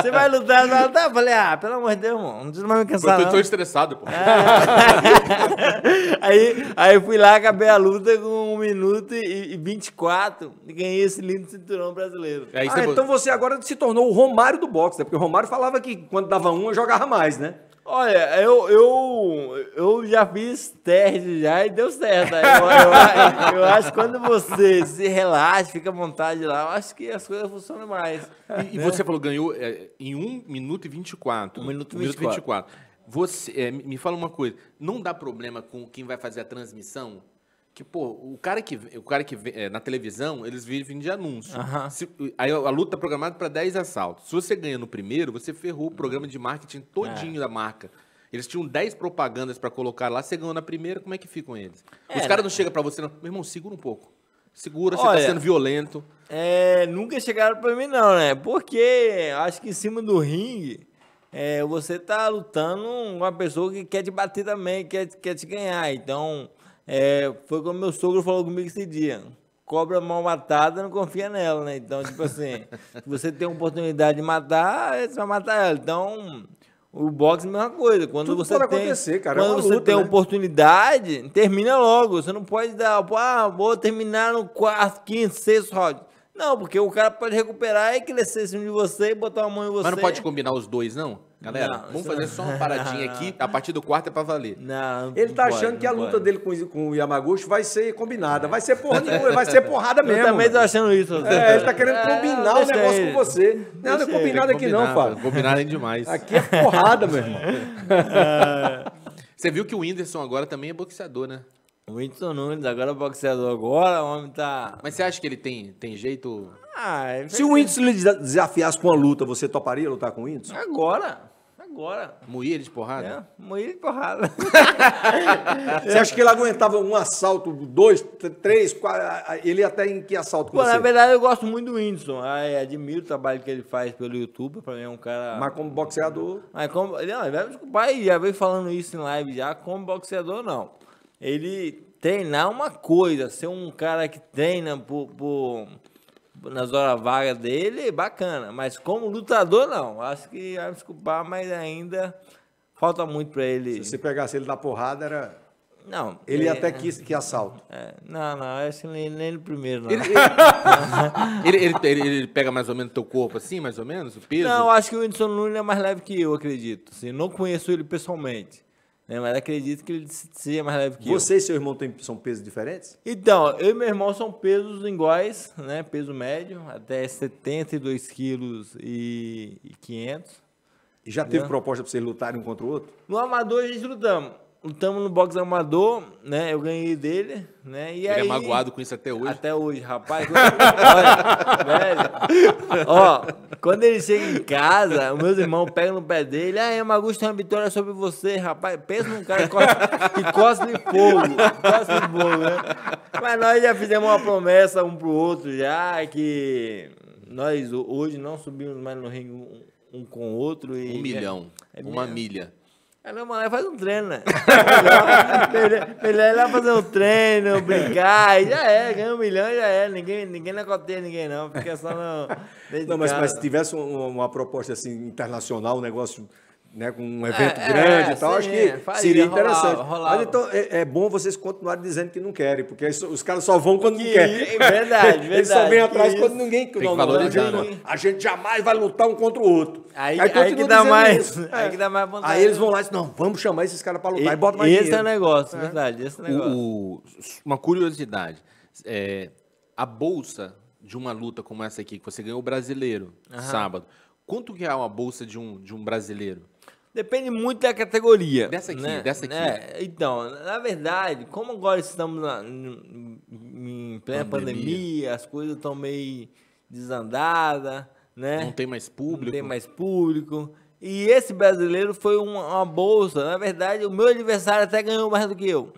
você vai lutar, vai tá, tá Eu falei, ah, pelo amor de Deus, irmão, não precisa mais me cansar. Eu tô, tô estressado, pô. É. aí, aí fui lá, acabei a luta com 1 minuto e, e 24 e ganhei esse lindo cinturão brasileiro. É, ah, é então bom. você agora se tornou o Romário do boxe, né? Porque o Romário falava que quando dava um, eu jogava mais, né? Olha, eu, eu, eu já fiz teste já e deu certo. Né? Eu, eu, eu, acho que quando você se relaxa, fica à vontade lá, eu acho que as coisas funcionam mais. E, né? e você falou, ganhou é, em 1 minuto e 24. 1 minuto e 24. 24. Você, é, me fala uma coisa, não dá problema com quem vai fazer a transmissão? que, pô, o cara que, o cara que é, na televisão, eles vivem de anúncio. Se, aí a luta é programada para 10 assaltos. Se você ganha no primeiro, você ferrou o programa uhum. de marketing todinho é. da marca. Eles tinham 10 propagandas para colocar lá, você ganhou na primeira, como é que ficam eles? É, Os caras né? não chegam para você, não. Meu irmão, segura um pouco. Segura, Olha, você tá sendo violento. É, nunca chegaram para mim não, né? Porque acho que em cima do ringue, é, você tá lutando com uma pessoa que quer te bater também, quer, quer te ganhar. Então, é, foi como meu sogro falou comigo esse dia. Cobra mal matada, não confia nela, né? Então, tipo assim, se você tem a oportunidade de matar, você é vai matar ela. Então, o boxe é a mesma coisa. Quando Tudo você pode tem, acontecer, cara. É quando é você luta, tem né? oportunidade, termina logo. Você não pode dar, ah, vou terminar no quarto, quinto, sexto round. Não, porque o cara pode recuperar e crescer em cima de você e botar uma mão em você. Mas não pode combinar os dois, não? Galera, não, vamos fazer não... É só uma paradinha aqui. A partir do quarto é pra valer. Não, Ele tá achando que a luta pode. dele com, com o Yamaguchi vai ser combinada. Vai ser porra vai ser porrada mesmo. Eu também tô achando isso. É, tá ele tá querendo combinar é, o negócio ele. com você. Não, não é combinado aqui não, Fábio. Combinado demais. Aqui é porrada, meu irmão. Você viu que o Whindersson agora também é boxeador, né? O Whindersson Nunes agora é boxeador agora, o homem tá... Mas você acha que ele tem, tem jeito... Ah, é Se o Whindersson lhe desafiasse com a luta, você toparia lutar com o Whindersson? Agora agora. ele de porrada? É, ele de porrada. Você acha que ele aguentava um assalto, dois, três, quatro, ele até em que assalto Pô, você? Na verdade, eu gosto muito do Whindersson. Eu ah, é, admiro o trabalho que ele faz pelo YouTube. Pra mim é um cara... Mas como boxeador... Mas ah, como... Não, o pai já veio falando isso em live já. Como boxeador, não. Ele treinar é uma coisa, ser um cara que treina por... por nas horas vagas dele, bacana. Mas como lutador, não. Acho que vai me desculpar, mas ainda falta muito para ele. Se você pegasse ele na porrada, era. Não. Ele, é, até quis que assalto. É, não, não, acho que nem, nem no primeiro, não. Ele ele, ele, ele, pega mais ou menos teu corpo assim, mais ou menos, o peso? Não, acho que o Whindersson Nunes é mais leve que eu, acredito. Assim, não conheço ele pessoalmente. Né? Mas acredito que ele seja mais leve que Você eu. Você e seu irmão tem, são pesos diferentes? Então, eu e meu irmão são pesos iguais, né? Peso médio, até 72 quilos e 500. E já teve proposta para vocês lutarem um contra o outro? No Amador a gente lutamos lutamos no boxe amador, né? Eu ganhei dele, né? E Ele é aí, é magoado com isso até hoje. Até hoje, rapaz. Quando... Olha, velho. Ó, quando ele chega em casa, os meus irmãos pegam no pé dele. Ah, Magus tem uma vitória sobre você, rapaz. Pensa num cara que cospe, cospe fogo. Cospe fogo, né? Mas nós já fizemos uma promessa um pro outro já, que nós hoje não subimos mais no ringue um, um com o outro. E, um é milhão, é, é uma milha. Caramba, mano faz um treino, né? melhor, melhor ir lá fazer um treino, brincar, e já é, ganha um milhão e já é. Ninguém, ninguém não coteia ninguém, não, fica é só no. Não, mas, mas se tivesse uma, uma proposta assim internacional, um negócio né, com um é, evento é, grande é, e tal, sim, acho que faria, seria interessante. Rolava, rolava. Mas então é, é, bom vocês continuarem dizendo que não querem, porque os caras só vão quando que, não querem. Verdade, verdade. Eles só vêm atrás isso. quando ninguém Tem não, que valorizar, não, não. Né? A gente jamais vai lutar um contra o outro. Aí, aí, aí que dá mais. Aí que dá mais vontade. Aí eles né? vão lá e dizem, não, vamos chamar esses caras para lutar e, e bota mais Esse dinheiro. é o negócio, é. verdade, esse é negócio. O, uma curiosidade, é, a bolsa de uma luta como essa aqui, que você ganhou o brasileiro, Aham. sábado, quanto que é uma bolsa de um, de um brasileiro? Depende muito da categoria. Dessa aqui, né? dessa aqui. Né? Então, na verdade, como agora estamos na, em plena pandemia. pandemia as coisas estão meio desandadas, né? Não tem mais público. Não tem mais público. E esse brasileiro foi uma, uma bolsa. Na verdade, o meu adversário até ganhou mais do que eu.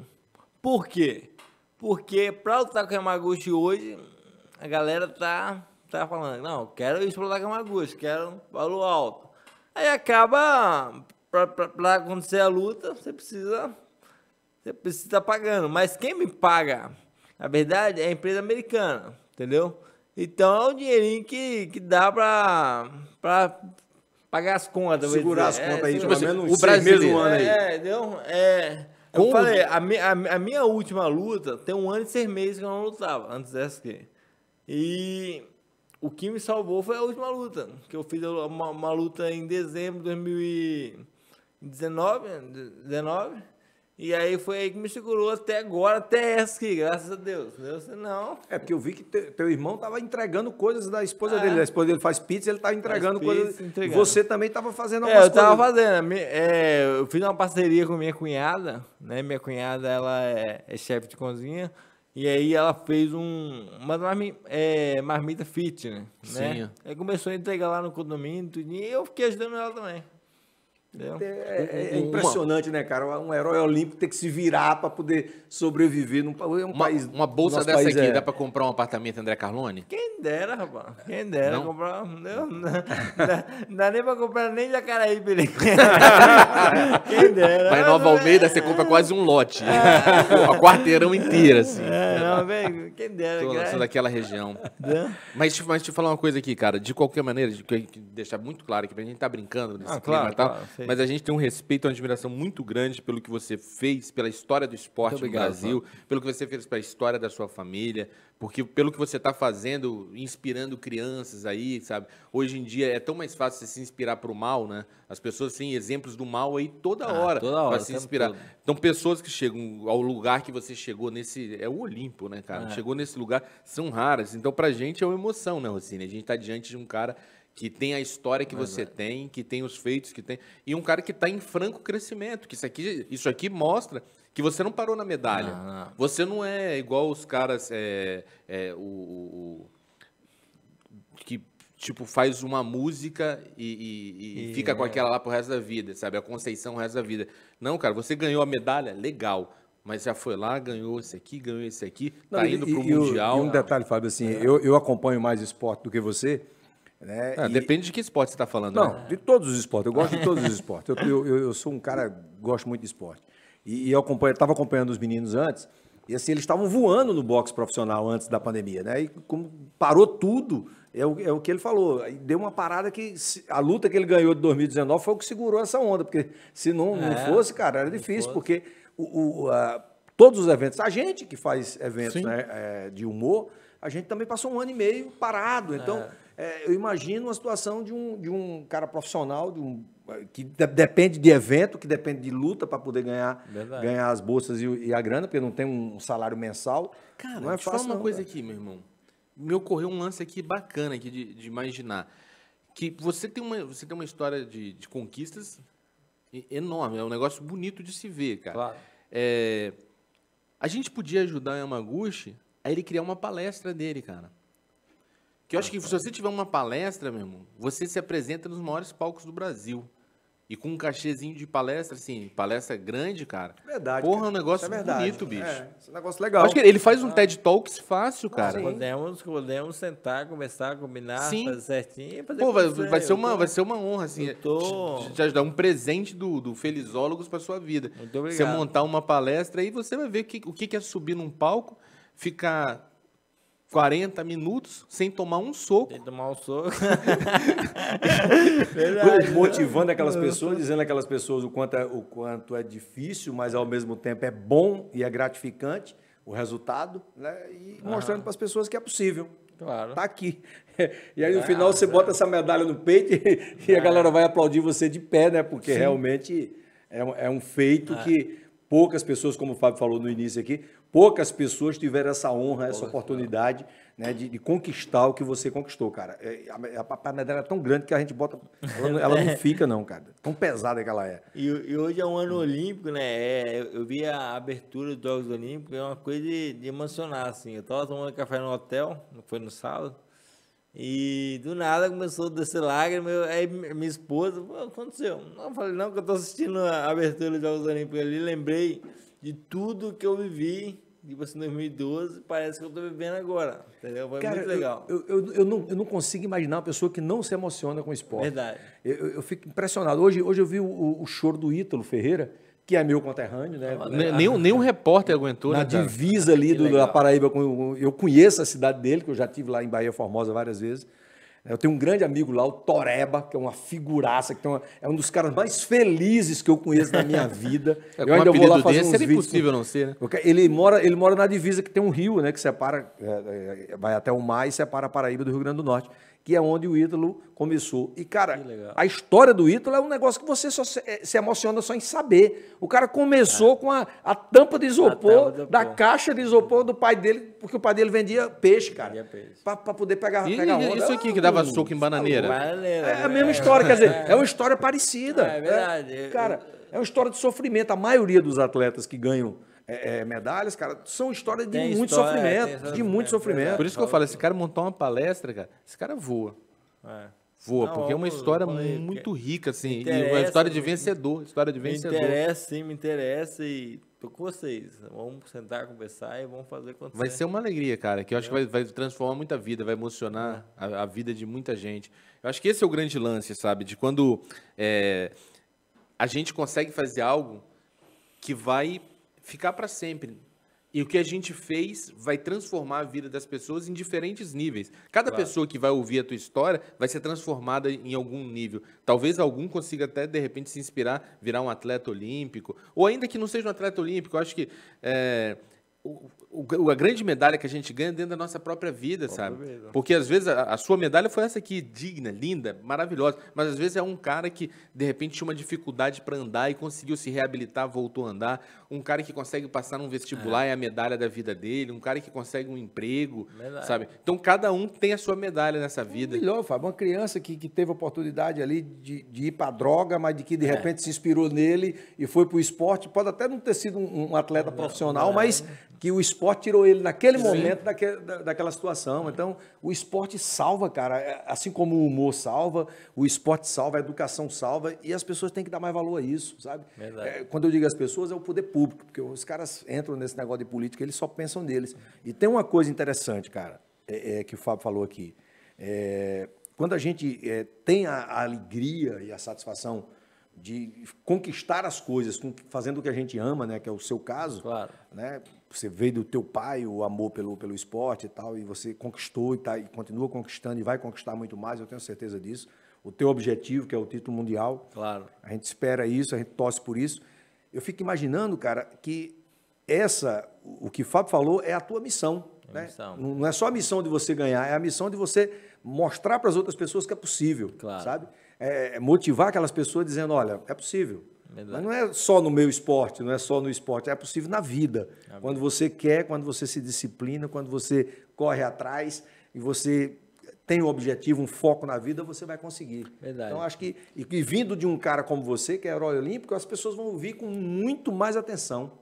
Por quê? Porque para lutar com o Yamaguchi hoje, a galera tá, tá falando, não, quero isso para com o Yamaguchi, quero valor alto. Aí acaba, pra, pra, pra, acontecer a luta, você precisa, você precisa estar tá pagando. Mas quem me paga, na verdade, é a empresa americana, entendeu? Então é o dinheirinho que, que dá pra, pra pagar as contas. Segurar as é, contas é, aí, pelo menos o primeiro mesmo ano aí. É, entendeu? É, Como? eu falei, a, mi, a, a, minha última luta tem um ano e seis meses que eu não lutava, antes dessa aqui. E o que me salvou foi a última luta, que eu fiz uma, uma luta em dezembro de 2019, 19, né, e aí foi aí que me segurou até agora, até essa aqui, graças a Deus. Deus não. É porque eu vi que te, teu irmão tava entregando coisas da esposa é. dele. A esposa dele faz pizza, ele tava tá entregando pizza, coisas. Entregando. Você também tava fazendo é, algumas é, eu coisas. Eu tava fazendo. É, eu fiz uma parceria com minha cunhada, né? Minha cunhada, ela é, é chefe de cozinha. E aí ela fez um, uma marmi, é, marmita fit, né? Sim. Aí começou a entregar lá no condomínio e eu fiquei ajudando ela também. É, é, é, impressionante, uma, né, cara? Um herói olímpico ter que se virar para poder sobreviver num é um país. Uma, bolsa dessa aqui, é... dá para comprar um apartamento André Carlone? Quem dera, rapaz. Quem dera não? comprar. Né? Não, não, dá, dá nem para comprar nem Jacaraíba. Quem dera. Mas Nova Almeida é, você é. compra quase um lote. É. quarteirão inteiro, assim. não, velho. Quem dera, Tô, cara. Sou daquela região. Né? mas, mas eu falar uma coisa aqui, cara. De qualquer maneira, de, de deixar muito claro aqui, pra gente tá brincando nesse ah, clima claro, e tal. Claro. Perfeito. Mas a gente tem um respeito, uma admiração muito grande pelo que você fez, pela história do esporte muito no Brasil, mano. pelo que você fez para a história da sua família, porque pelo que você está fazendo, inspirando crianças aí, sabe? Hoje em dia é tão mais fácil você se inspirar para o mal, né? As pessoas têm exemplos do mal aí toda ah, hora, hora para se inspirar. Todo. Então pessoas que chegam ao lugar que você chegou nesse é o Olimpo, né, cara? Ah. Chegou nesse lugar são raras. Então para gente é uma emoção, né, Rosine? A gente está diante de um cara que tem a história que Mas você é. tem, que tem os feitos que tem, e um cara que está em franco crescimento, que isso aqui, isso aqui mostra que você não parou na medalha. Não, não. Você não é igual os caras, é, é, o, o, que tipo faz uma música e, e, e fica com é. aquela lá pro resto da vida, sabe? A Conceição o resto da vida. Não, cara, você ganhou a medalha, legal. Mas já foi lá, ganhou esse aqui, ganhou esse aqui, não, tá indo e, pro Mundial. e um detalhe, Fábio, assim, é. eu, eu acompanho mais esporte do que você, né? Ah, e... Depende de que esporte você está falando. Não, né? de todos os esportes. Eu gosto de todos os esportes. Eu, eu, eu sou um cara gosto muito de esporte. E, e eu estava acompanhando os meninos antes, e assim, eles estavam voando no boxe profissional antes da pandemia, né? E como parou tudo, é o, é o que ele falou. Deu uma parada que se, a luta que ele ganhou de 2019 foi o que segurou essa onda, porque se não, é, não fosse, cara, era difícil, porque o, o a, todos os eventos, a gente que faz eventos né, é, de humor, a gente também passou um ano e meio parado. Então. É é, eu imagino uma situação de um, de um cara profissional, de um, que de, depende de evento, que depende de luta para poder ganhar, ganhar as bolsas e, e, a grana, porque não tem um salário mensal. Cara, não é fácil. uma não, coisa cara. aqui, meu irmão. Me ocorreu um lance aqui bacana aqui de, de imaginar. Que você tem uma, você tem uma história de, de conquistas enorme, é um negócio bonito de se ver, cara. Claro. É, a gente podia ajudar o Yamaguchi a ele criar uma palestra dele, cara. Que eu acho que se você tiver uma palestra, meu irmão, você se apresenta nos maiores palcos do Brasil. E com um cachezinho de palestra, assim, palestra grande, cara. Verdade. Porra, é um negócio é bonito, bicho. É, é um negócio legal. Acho que ele faz um ah. TED Talks fácil, cara. Ah, podemos, podemos sentar, começar, combinar, sim. fazer certinho. Fazer Pô, vai, vai ser uma, tô... vai ser uma honra, assim. É, tô... Te, te ajudar um presente do, do Felizólogos para sua vida. Muito obrigado. Você montar uma palestra e você vai ver que, o que é subir num palco, ficar 40 minutos sem tomar um soco. Sem tomar um soco. Motivando aquelas pessoas, dizendo aquelas pessoas o quanto, é, o quanto é difícil, mas ao mesmo tempo é bom e é gratificante o resultado, né? E ah. mostrando para as pessoas que é possível. Claro. Tá aqui. E aí no é, final você é. bota essa medalha no peito e, a é. galera vai aplaudir você de pé, né? Porque Sim. realmente é, é um feito é. que poucas pessoas, como o Fábio falou no início aqui, poucas pessoas tiveram essa honra, essa oportunidade né, de, de, conquistar o que você conquistou, cara. É, a, a, a medalha é tão grande que a gente bota. Ela, ela não é. fica, não, cara. Tão pesada que ela é. E, e hoje é um ano hum. olímpico, né? É, eu vi a abertura dos Jogos Olímpicos, é uma coisa de, de emocionar, assim. Eu tava tomando café no hotel, foi no sábado. E do nada começou a descer lágrima. Eu, aí minha esposa, o que aconteceu? Não, eu falei, não, que eu tô assistindo a abertura dos Jogos Olímpicos ali, lembrei de tudo que eu vivi, tipo assim, 2012, parece que eu estou vivendo agora. Entendeu? Foi Cara, muito legal. Eu, eu, eu, não, eu não consigo imaginar uma pessoa que não se emociona com esporte. Verdade. Eu, eu fico impressionado. Hoje, hoje eu vi o, o choro do Ítalo Ferreira que é meu conterrâneo, né? Ah, nenhum, nenhum repórter aguentou. Na né, divisa ali do, da Paraíba, eu conheço a cidade dele, que eu já tive lá em Bahia Formosa várias vezes. Eu tenho um grande amigo lá, o Toreba, que é uma figuraça, que uma, é um dos caras mais felizes que eu conheço na minha vida. É, eu ainda vou lá fazer desse, uns vídeos. impossível não ser, né? Ele mora, ele mora na divisa que tem um rio, né? Que separa, é, é, vai até o mar e separa a Paraíba do Rio Grande do Norte que é onde o Ítalo começou. E, cara, a história do Ítalo é um negócio que você só se, é, se emociona só em saber. O cara começou é. com a, a, tampa de isopor, tampa da caixa de isopor do pai dele, porque o pai dele vendia peixe, cara. Para poder pegar, e, pegar onda. Isso aqui que dava soco em bananeira. É bananeira é a né? mesma história, quer dizer, é, é uma história parecida. É, né? verdade. cara, é uma história de sofrimento. A maioria dos atletas que ganham é, é, medalhas, cara, são histórias de tem muito história, sofrimento, de muito sofrimento. Por isso que eu falo, esse cara montar uma palestra, cara, esse cara voa. É. Voa, não, porque é uma história falei, muito rica, assim, e uma história de vencedor, história de vencedor. Me interessa, sim, me interessa e tô com vocês. Vamos sentar, conversar e vamos fazer acontecer. Vai ser uma alegria, cara, que eu acho que vai, vai transformar muita vida, vai emocionar é. a, a, vida de muita gente. Eu acho que esse é o grande lance, sabe, de quando a gente consegue fazer algo que vai ficar para sempre. E o que a gente fez vai transformar a vida das pessoas em diferentes níveis. Cada claro. pessoa que vai ouvir a tua história vai ser transformada em algum nível. Talvez algum consiga até, de repente, se inspirar, virar um atleta olímpico. Ou ainda que não seja um atleta olímpico, eu acho que é, o, a grande medalha que a gente ganha dentro da nossa própria vida, própria sabe? Vida. Porque às vezes a, a, sua medalha foi essa aqui, digna, linda, maravilhosa, mas às vezes é um cara que de repente tinha uma dificuldade para andar e conseguiu se reabilitar, voltou a andar, um cara que consegue passar num vestibular é, é a medalha da vida dele, um cara que consegue um emprego, medalha. sabe? Então cada um tem a sua medalha nessa é vida. É melhor, Fábio, uma criança que, que teve a oportunidade ali de, de ir para droga, mas de que de é. repente se inspirou nele e foi para o esporte, pode até não ter sido um, um atleta não, profissional, não. mas que o esporte tirou ele naquele Sim. momento daque, da, daquela situação. Então, o esporte salva, cara. É, assim como o humor salva, o esporte salva, a educação salva, e as pessoas têm que dar mais valor a isso, sabe? É, quando eu digo as pessoas, é o poder público, porque os caras entram nesse negócio de política, eles só pensam neles. E tem uma coisa interessante, cara, é, é que o Fábio falou aqui. É, quando a gente é, tem a, a alegria e a satisfação de conquistar as coisas, fazendo o que a gente ama, né, que é o seu caso, claro. né, você veio do teu pai o amor pelo, pelo esporte e tal, e você conquistou e, tá, e continua conquistando e vai conquistar muito mais, eu tenho certeza disso. O teu objetivo, que é o título mundial. Claro. A gente espera isso, a gente torce por isso. Eu fico imaginando, cara, que essa, o que o Fábio falou, é a tua missão. É a né? Missão. Não é só a missão de você ganhar, é a missão de você mostrar para as outras pessoas que é possível, claro. sabe? É, é motivar aquelas pessoas dizendo, olha, é possível, Verdade. Mas não é só no meu esporte, não é só no esporte, é possível na vida. Amém. Quando você quer, quando você se disciplina, quando você corre atrás e você tem um objetivo, um foco na vida, você vai conseguir. Verdade. Então, acho que, e, e vindo de um cara como você, que é herói olímpico, as pessoas vão ouvir com muito mais atenção.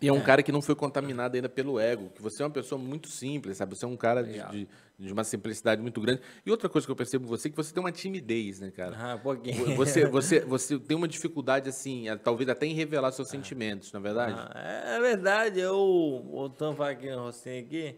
E é um é. cara que não foi contaminado ainda pelo ego, que você é uma pessoa muito simples, sabe? Você é um cara de, de, de, uma simplicidade muito grande. E outra coisa que eu percebo em você é que você tem uma timidez, né, cara? Ah, um pouquinho. Você, você, você tem uma dificuldade, assim, talvez até em revelar seus ah. sentimentos, na é verdade? Ah, é, é verdade. Eu, voltando a aqui no Rocinho aqui,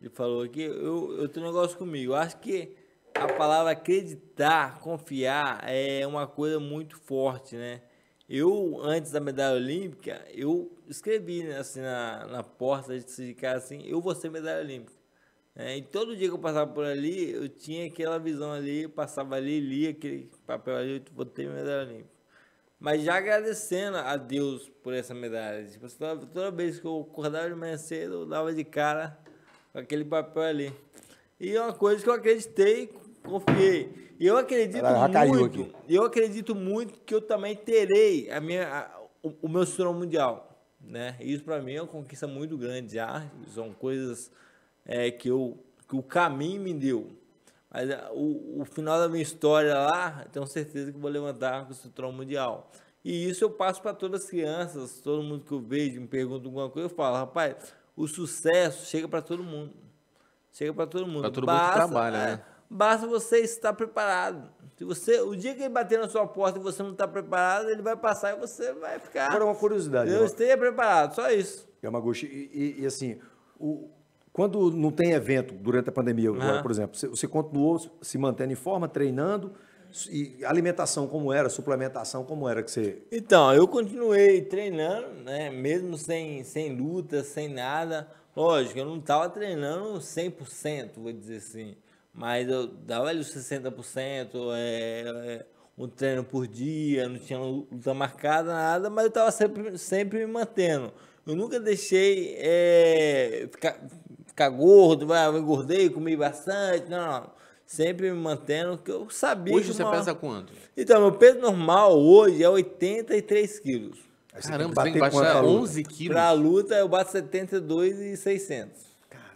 ele falou aqui, eu, eu tenho um negócio comigo. Eu acho que a palavra acreditar, confiar, é uma coisa muito forte, né? Eu, antes da medalha olímpica, eu escrevi né, assim, na, na porta de casa assim, eu vou ser medalha olímpica. É, e todo dia que eu passava por ali, eu tinha aquela visão ali, passava ali, lia aquele papel ali, eu vou ter medalha olímpica. Mas já agradecendo a Deus por essa medalha. Tipo, assim, toda, toda vez que eu acordava de manhã cedo, eu dava de cara com aquele papel ali. E é uma coisa que eu acreditei Confiei. E eu acredito Ela muito. Eu acredito muito que eu também terei a minha, a, o, o, meu cinturão mundial, né? isso para mim é uma conquista muito grande já. São coisas é, que eu que o caminho me deu. Mas é, o, o final da minha história lá, tenho certeza que vou levantar com o cinturão mundial. E isso eu passo para todas as crianças, todo mundo que eu vejo me pergunta alguma coisa, eu falo, rapaz, o sucesso chega para todo mundo. Chega para todo mundo. Para todo Basta, mundo que trabalha, é, né? basta você estar preparado. Se você, o dia que ele bater na sua porta e você não está preparado, ele vai passar e você vai ficar. Agora uma curiosidade. Eu esteja preparado, só isso. Yamaguchi, e, e, e assim, o, quando não tem evento durante a pandemia, agora, uhum. por exemplo, você, você continuou se mantendo em forma, treinando, e alimentação como era, suplementação como era que você. Então, eu continuei treinando, né? Mesmo sem, sem luta, sem nada. Lógico, eu não estava treinando 100%, vou dizer assim mas eu dava ali os 60%, é, um treino por dia, não tinha luta marcada, nada, mas eu estava sempre, sempre me mantendo. Eu nunca deixei é, ficar, ficar gordo, ah, eu engordei, comi bastante, não, não. Sempre me mantendo, que eu sabia. Hoje você uma... pesa quanto? Então, meu peso normal hoje é 83 quilos. Caramba, você tem que baixar 11 quilos. Pra luta, eu bato 72 e 600.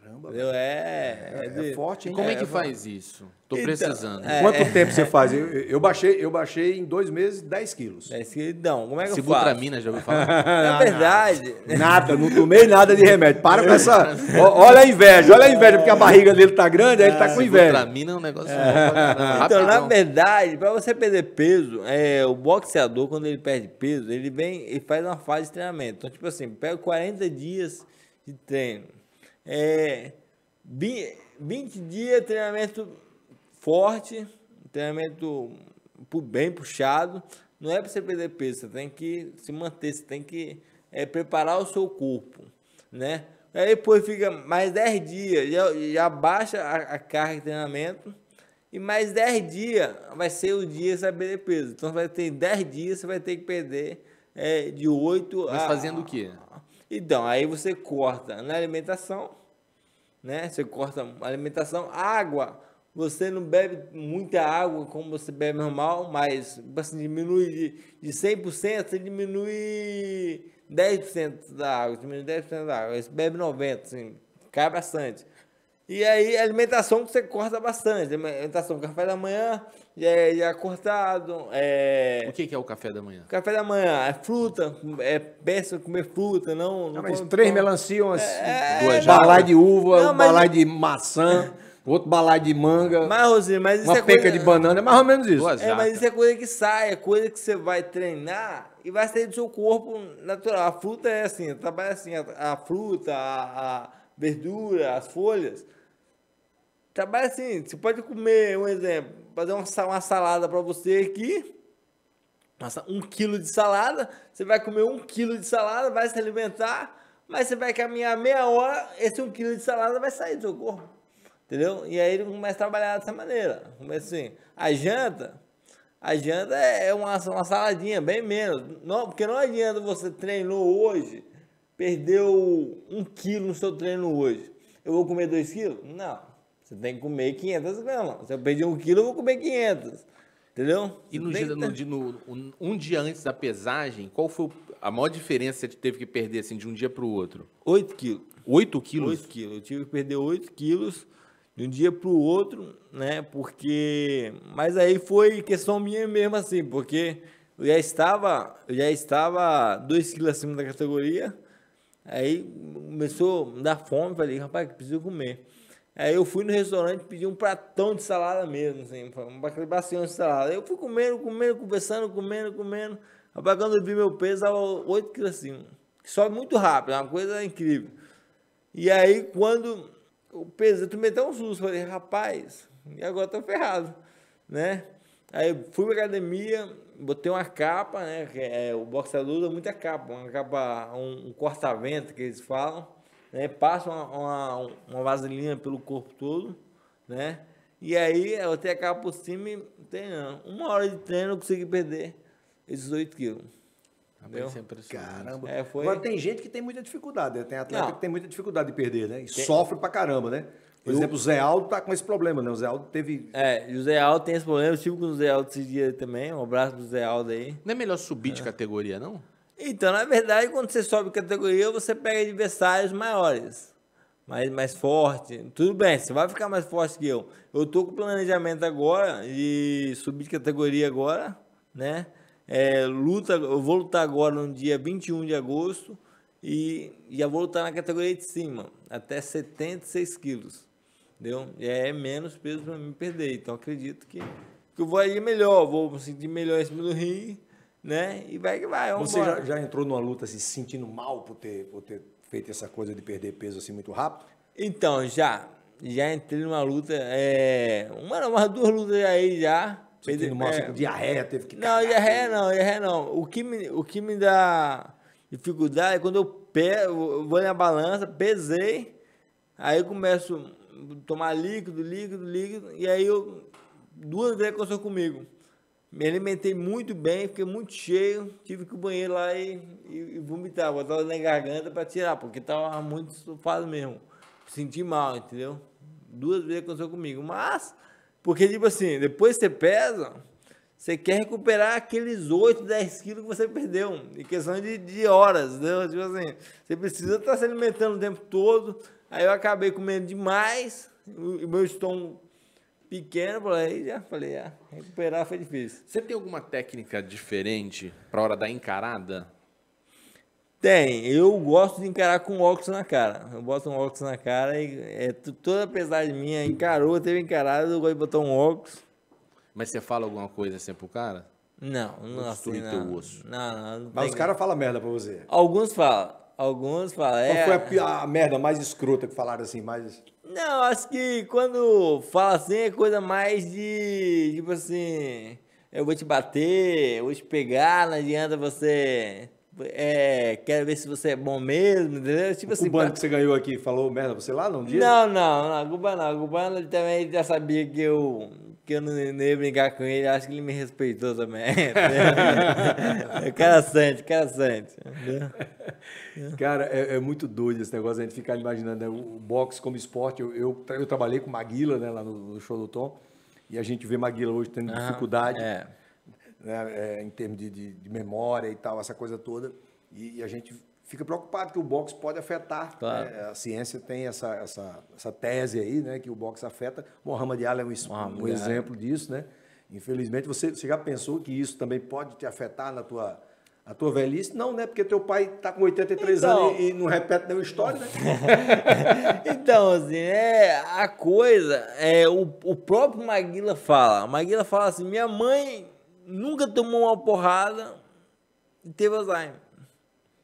Caramba. Eu, é é, é, é, de... é, forte, hein? Como é, que faz isso? Tô então, precisando. É, Quanto tempo você faz? Eu, eu, baixei, eu baixei em dois meses 10 quilos. 10 quilos, não. Como é que Se eu faço? Sibutramina, né? já ouviu falar? é verdade. Nada, não tomei nada de remédio. Para com essa... Olha a inveja, olha a inveja, porque a ah. barriga dele tá grande, aí ele tá é, com inveja. Sibutramina é um negócio... Né? então, na verdade, para você perder peso, é, o boxeador, quando ele perde peso, ele vem e faz uma fase de treinamento. Então, tipo assim, pega 40 dias de treino é, 20 dias treinamento forte, treinamento bem puxado. Não é para você perder peso, você tem que se manter, você tem que é, preparar o seu corpo, né? Aí depois fica mais 10 dias, já, já baixa a, a, carga de treinamento. E mais 10 dias vai ser o dia que você vai perder peso. Então vai ter 10 dias, você vai ter que perder é, de 8 Mas a. Mas fazendo o quê? Então, aí você corta na alimentação, né? Você corta alimentação, água. Você não bebe muita água como você bebe normal, mas assim, diminui de, de 100%, você diminui 10% da água, diminui 10% da água. Você bebe 90%, assim, cai bastante. E aí, alimentação que você corta bastante. Alimentação, café da manhã, é, já é cortado. É... O que, que é o café da manhã? Café da manhã é fruta, é peça comer fruta, não. não, ah, não três melancia, umas é, balai de uva, não, um mas... balai de maçã. Outro balai de manga. Mas, Rosinha, mas uma é peca coisa... de banana, é mais ou menos isso. é, mas isso é coisa que sai, é coisa que você vai treinar e vai sair do seu corpo natural. A fruta é assim, trabalha assim, a, a fruta, a, a verdura, as folhas. Trabalha assim, você pode comer, um exemplo, fazer uma, uma salada para você aqui. um quilo de salada. Você vai comer um quilo de salada, vai se alimentar, mas você vai caminhar meia hora, esse um quilo de salada vai sair do seu corpo. Entendeu? E aí ele começa a trabalhar dessa maneira. Começa assim. A janta, a janta é, é uma, uma saladinha, bem menos. Não, porque não adianta você treinou hoje, perdeu um quilo no seu treino hoje. Eu vou comer dois quilos? Não. Você tem que comer 500 gramas. Se eu perdi um quilo, eu vou comer 500. Entendeu? E no, dia, no, dia, no, um dia antes da pesagem, qual foi a maior diferença que você teve que perder assim, de um dia para o outro? 8 quilos. 8 quilos? 8 quilos. Eu tive que perder 8 quilos de um dia para o outro, né? Porque. Mas aí foi questão minha mesmo, assim, porque eu já estava, eu já estava 2 quilos acima da categoria. Aí começou a dar fome, falei, rapaz, preciso comer. Aí eu fui no restaurante pedir um pratão de salada mesmo, assim, um bacião de salada. Eu fui comendo, comendo, conversando, comendo, comendo. apagando quando eu vi meu peso, estava 8 quilos acima. Sobe muito rápido, é uma coisa incrível. E aí, quando o peso, eu tomei até um susto, falei, rapaz, e agora tô ferrado, né? Aí fui pra academia, botei uma capa, né? É, o boxeador usa muita capa, uma capa, um, um corta-vento que eles falam né? Passa uma, uma, uma, vaselina pelo corpo todo, né? E aí até acaba por cima tem Uma hora de treino eu consegui perder esses 8 quilos. Entendeu? É caramba. É, foi... Agora tem gente que tem muita dificuldade, né? Tem atleta Não. que tem muita dificuldade de perder, né? E tem... sofre pra caramba, né? Por eu... exemplo, o Zé Aldo tá com esse problema, né? O Zé Aldo teve. É, o Zé Aldo tem esse problema. Eu estive com o Zé Aldo esse dia também. Um abraço pro Zé Aldo aí. Não é melhor subir é. de categoria, não? Então, na verdade, quando você sobe categoria, você pega adversários maiores, mais, mais forte. Tudo bem, você vai ficar mais forte que eu. Eu tô com planejamento agora de subir de categoria agora, né? É, luta, eu vou lutar agora no dia 21 de agosto e já vou lutar na categoria de cima, até 76 quilos. deu é menos peso para me perder. Então acredito que, que eu vou ir melhor, vou me sentir melhor em cima do ringue né? E vai que vai. Você já, já, entrou numa luta assim, se sentindo mal por ter, por ter feito essa coisa de perder peso assim muito rápido? Então, já. Já entrei numa luta. É, uma, umas duas lutas aí já. Sentindo mal, é, diarreia, teve que. Não, diarreia não, diarreia não. O que me, o que me dá dificuldade é quando eu, pe, eu vou na balança, pesei, aí eu começo a tomar líquido, líquido, líquido, e aí eu. Duas vezes aconteceu comigo. Me alimentei muito bem, fiquei muito cheio, tive que ir ao banheiro lá e, e, e vomitar, botar na garganta para tirar, porque estava muito estufado mesmo. Senti mal, entendeu? Duas vezes aconteceu comigo. Mas, porque tipo assim, depois você pesa, você quer recuperar aqueles 8, 10 quilos que você perdeu, em questão de, de horas, entendeu? Tipo assim, você precisa estar tá se alimentando o tempo todo. Aí eu acabei comendo demais, o meu estômago pequena, aí já falei, ah, recuperar foi difícil. Você tem alguma técnica diferente para hora da encarada? Tem, eu gosto de encarar com óculos na cara. Eu boto um óculos na cara e é, toda a de minha encarou, teve encarado, eu gosto de botar um óculos. Mas você fala alguma coisa assim pro cara? Não, não assim, não. Teu osso. Não, não, não Mas os caras falam merda pra você. Alguns falam. Alguns falam. É... Qual foi a, a, merda mais escrota que falaram assim? Mais... Não, acho que quando fala assim é coisa mais de. Tipo assim. Eu vou te bater, eu vou te pegar, não adianta você. É, quero ver se você é bom mesmo, entendeu? Tipo o assim, cubano pra... que você ganhou aqui falou merda você lá num dia? Não, não, não, cubano não. Cubano ele também já sabia que eu que eu não, ia brincar com ele, acho que ele me respeitou também. Cara quero Santi, quero Cara, é, é, muito doido esse negócio, a gente ficar imaginando né? o boxe como esporte. Eu, eu, eu, trabalhei com Maguila né, lá no, no, show do Tom, e a gente vê Maguila hoje tendo uhum, dificuldade é. Né, é, em termos de, de, de, memória e tal, essa coisa toda. E, e a gente fica preocupado que o box pode afetar. Né? Claro. Né? A ciência tem essa, essa, essa tese aí, né? Que o box afeta. Mohamed Ali é um, um exemplo disso, né? Infelizmente, você, você já pensou que isso também pode te afetar na tua, na tua velhice? Não, né? Porque teu pai está com 83 então, anos e, e não repete nenhuma história, né? então, assim, é, a coisa, é, o, o próprio Maguila fala. Maguila fala assim: minha mãe nunca tomou uma porrada e teve Alzheimer.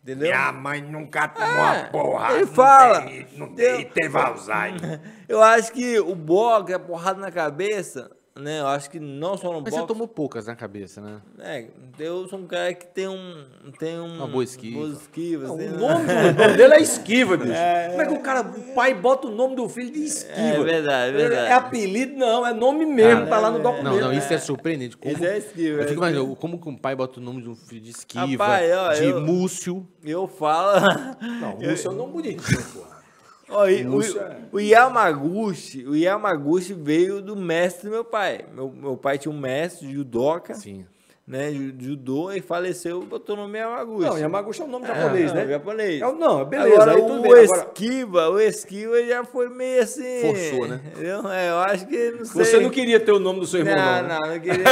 Entendeu? Minha mãe nunca tomou é, a porra. Ele fala. Não tem, não tem, e teve Alzheimer. Eu acho que o Boga, é porrada na cabeça, né? Eu acho que não só no Mas boxe. você tomou poucas na cabeça, né? É, eu sou um cara que tem um. Tem um uma boa esquiva. Boa esquiva não, assim, o, né? nome, né? dele é esquiva, bicho. É, Como é que o cara, o pai, bota o nome do filho de é esquiva? É verdade, é verdade. É apelido, não, é nome mesmo, ah, tá lá no é. documento. Não, não, isso é, é surpreendente. Como, isso é esquiva. Eu fico imaginando, como que um pai bota o nome de um filho de esquiva, Rapaz, ó, de eu, Múcio. Eu falo. Não, Múcio eu, é um nome bonitinho, o, é- o, Yamaguchi, o Yamaguchi veio do mestre do meu pai. Meu, meu pai tinha um mestre judoca. Sim né, judô e faleceu, botou o nome Yamaguchi. Não, Yamaguchi é um nome é, né? é japonês, é, né? japonês. É, não, beleza. Agora, o, bem, Esquiva, agora... o Esquiva já foi meio assim... Forçou, né? Eu, é, eu acho que, não sei... Você não queria ter o nome do seu irmão, não, não, né? não, não queria.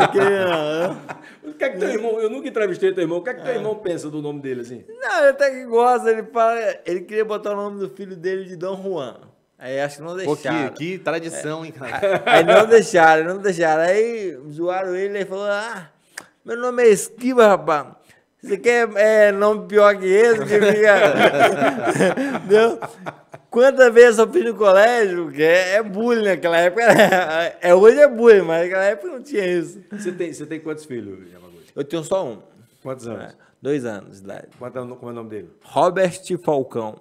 não queria, não. Né? O que é que teu irmão... Eu nunca entrevistei teu irmão. O que é que teu irmão pensa do nome dele, assim? Não, ele até que gosta. Ele, fala, ele queria botar o nome do filho dele de Dom Juan. Aí acho que não deixaram. Pô, que, que tradição, é. hein, cara? Aí não deixaram, não deixaram. Aí zoaram ele e falou: Ah, meu nome é Esquiva, rapaz. Você quer é, é, nome pior que esse? Que fica... Entendeu? Quantas vezes eu fiz no colégio? Porque é, é bullying naquela né? época. Era, é, hoje é bullying, mas naquela época não tinha isso. Você tem, você tem quantos filhos, Yamaguchi? Eu tenho só um. Quantos anos? É, dois anos de idade. Quanto é, o nome dele? Robert Falcão.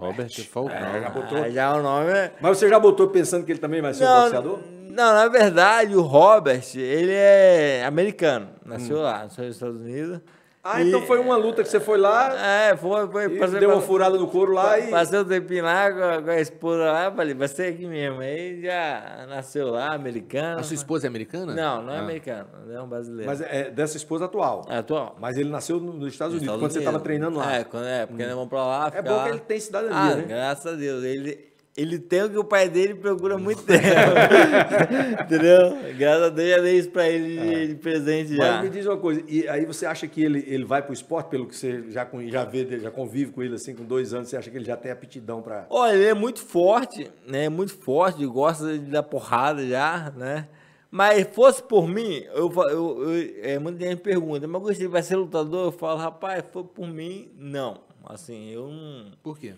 Robert Falcão. É, já botou... Ah, já é o nome é... Mas você já botou pensando que ele também vai ser não, um boxeador? Não, na é verdade, o Robert, ele é americano. Nasceu hum. lá, nos Estados Unidos. Ah, então e... então foi uma luta que você foi lá. É, foi. foi passei, deu uma furada no couro lá e. Passei um tempinho lá com a, com a esposa lá, falei, vai ser é aqui mesmo. Aí já nasceu lá, americana. A sua esposa é americana? Não, não é ah. americana, é um brasileiro. Mas é dessa esposa atual. É, atual. Mas ele nasceu nos Estados Unidos, quando você estava treinando lá. É, quando, é porque hum. é bom pra lá. É bom lá. que ele tem cidadania. Ah, né? graças a Deus. Ele ele tem o que o pai dele procura muito tempo. Entendeu? Graças a Deus já dei isso pra ele de, é. de presente já. Mas me diz uma coisa, e aí você acha que ele, ele vai pro esporte, pelo que você já, já vê, já convive com ele assim, com dois anos, você acha que ele já tem aptidão pra... Olha, ele é muito forte, né? É muito forte, gosta de dar porrada já, né? Mas fosse por mim, eu, eu, eu é, muita gente pergunta, mas você vai ser lutador? Eu falo, rapaz, foi por mim, não. Assim, eu não... Por quê?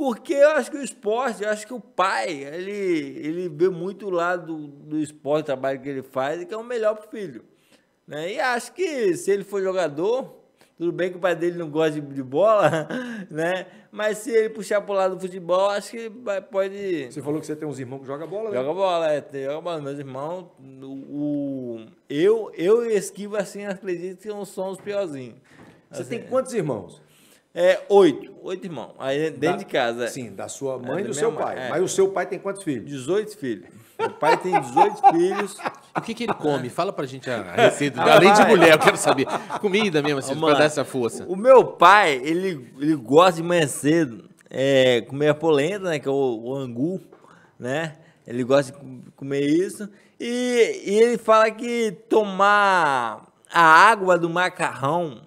Porque eu acho que o esporte, eu acho que o pai, ele, ele vê muito o lado do, do esporte, o trabalho que ele faz, e que é o melhor pro filho. Né? E acho que se ele for jogador, tudo bem que o pai dele não gosta de, de bola, né? Mas se ele puxar pro lado do futebol, acho que vai, pode. Você falou que você tem uns irmãos que jogam bola, né? Joga bola, é, joga bola. Meus irmãos, o, o, eu, eu Esquiva, assim, acredito que são os piorzinhos. Assim, você tem quantos irmãos? É, oito. Oito irmãos. Aí dentro da, de casa. É. Sim, da sua mãe é, e do seu mãe, pai. É. Mas o seu pai tem quantos filhos? 18 filhos. O pai tem 18 filhos. O que, que ele come? Fala pra gente a, receita. Ah, além de mulher, eu quero saber. Comida mesmo, assim, oh, pra dar essa força. O meu pai, ele, ele gosta de manhã cedo é, comer a polenta, né? Que é o, o angu, né? Ele gosta de comer isso. E, e ele fala que tomar a água do macarrão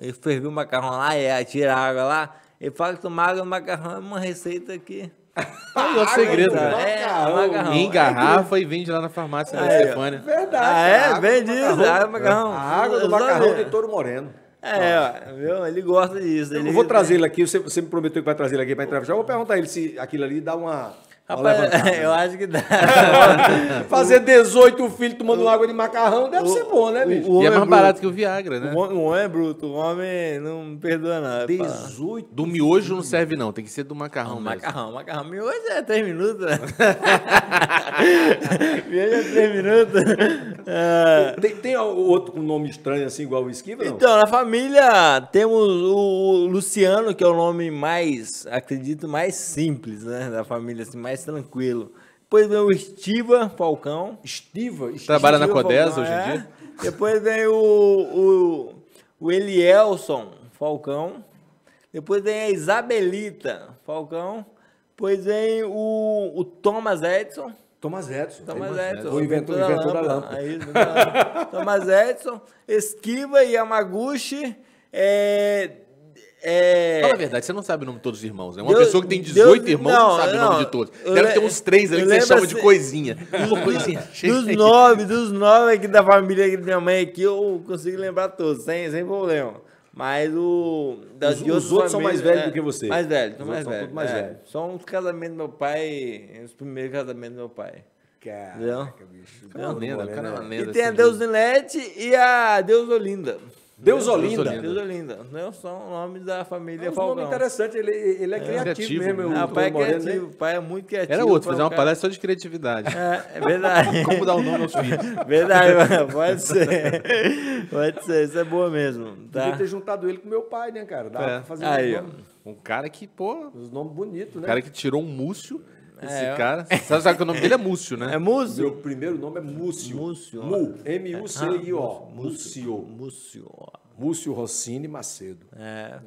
e ferver o macarrão lá, e é, tira a água lá, e fala que tomar água no macarrão é uma receita aqui. é o segredo, cara. Tá, né? É, macarrão. Em é garrafa e vende lá na farmácia da né, Estefânia. É, verdade. Ah, é? Vende isso. A água do macarrão tem touro moreno. É, viu? ele gosta disso. Ele... Eu vou trazer ele aqui, você, você me prometeu que vai trazer ele aqui para entrevistar. Eu vou perguntar a ele se aquilo ali dá uma Rapaz, né? eu acho que dá. Fazer 18 filhos tomando o, água de macarrão deve o, ser bom, né, bicho? O, e é mais é barato que o Viagra, né? O, o homem é bruto, o homem não perdoa nada. 18? Do miojo não serve, não, tem que ser do macarrão mesmo. Macarrão, macarrão. Miojo é 3 minutos. Né? miojo é 3 minutos. É. Tem, tem outro com nome estranho assim, igual o Esquiva? Então, na família temos o Luciano, que é o nome mais, acredito, mais simples, né? Da família, assim, mais mais tranquilo. Depois vem o Estiva Falcão. Estiva? Trabalha na Codesa hoje em é. dia. Depois vem o, o, o Elielson Falcão. Depois vem a Isabelita Falcão. Depois vem o, o Thomas Edson. Thomas Edson. Thomas Edson. O inventor, da lâmpada. lâmpada. Aí, Thomas Edson. Esquiva e Yamaguchi. É, é... Fala a verdade, você não sabe o nome de todos os irmãos, né? Uma Deus, pessoa que tem 18 Deus, irmãos não, não sabe não, o nome de todos. Deve ter uns três ali que você chama se... de assim, coisinha. Uma coisinha. Dos nove, dos nove aqui da família da minha mãe aqui, eu consigo lembrar todos, sem, sem problema. Mas o. Das os, os outros são mais velhos né? do que você. Mais velhos, são mais velhos. é, São os casamentos do meu pai, os primeiros casamentos do meu pai. Caraca, bicho. É lenda, né, cara é lenda. E assim, tem assim, a Deus Nilete e a Deus Olinda. Deus Olinda, Deus Olinda, Não são é o nome da família é um é Falcão. nome interessante, ele, ele é, é criativo, criativo mesmo. Né? o pai é né? criativo, né? o pai é muito criativo. Era outro, fazer uma palestra só de criatividade. É, é verdade. Como dar o um nome aos filhos? Verdade, pode ser. Pode ser, isso é boa mesmo. Tá? Podia ter juntado ele com meu pai, né, cara? Dá é. pra fazer Aí, um, um cara que, pô... Os nomes bonitos, né? Um cara que tirou um múcio esse é, cara. Sabe, sabe que o nome dele é Múcio, né? É Múcio? Meu primeiro nome é Múcio. Múcio. Mu, M-U-C-I-O. Ah, Múcio. Múcio. Múcio Rossini Macedo. É. é.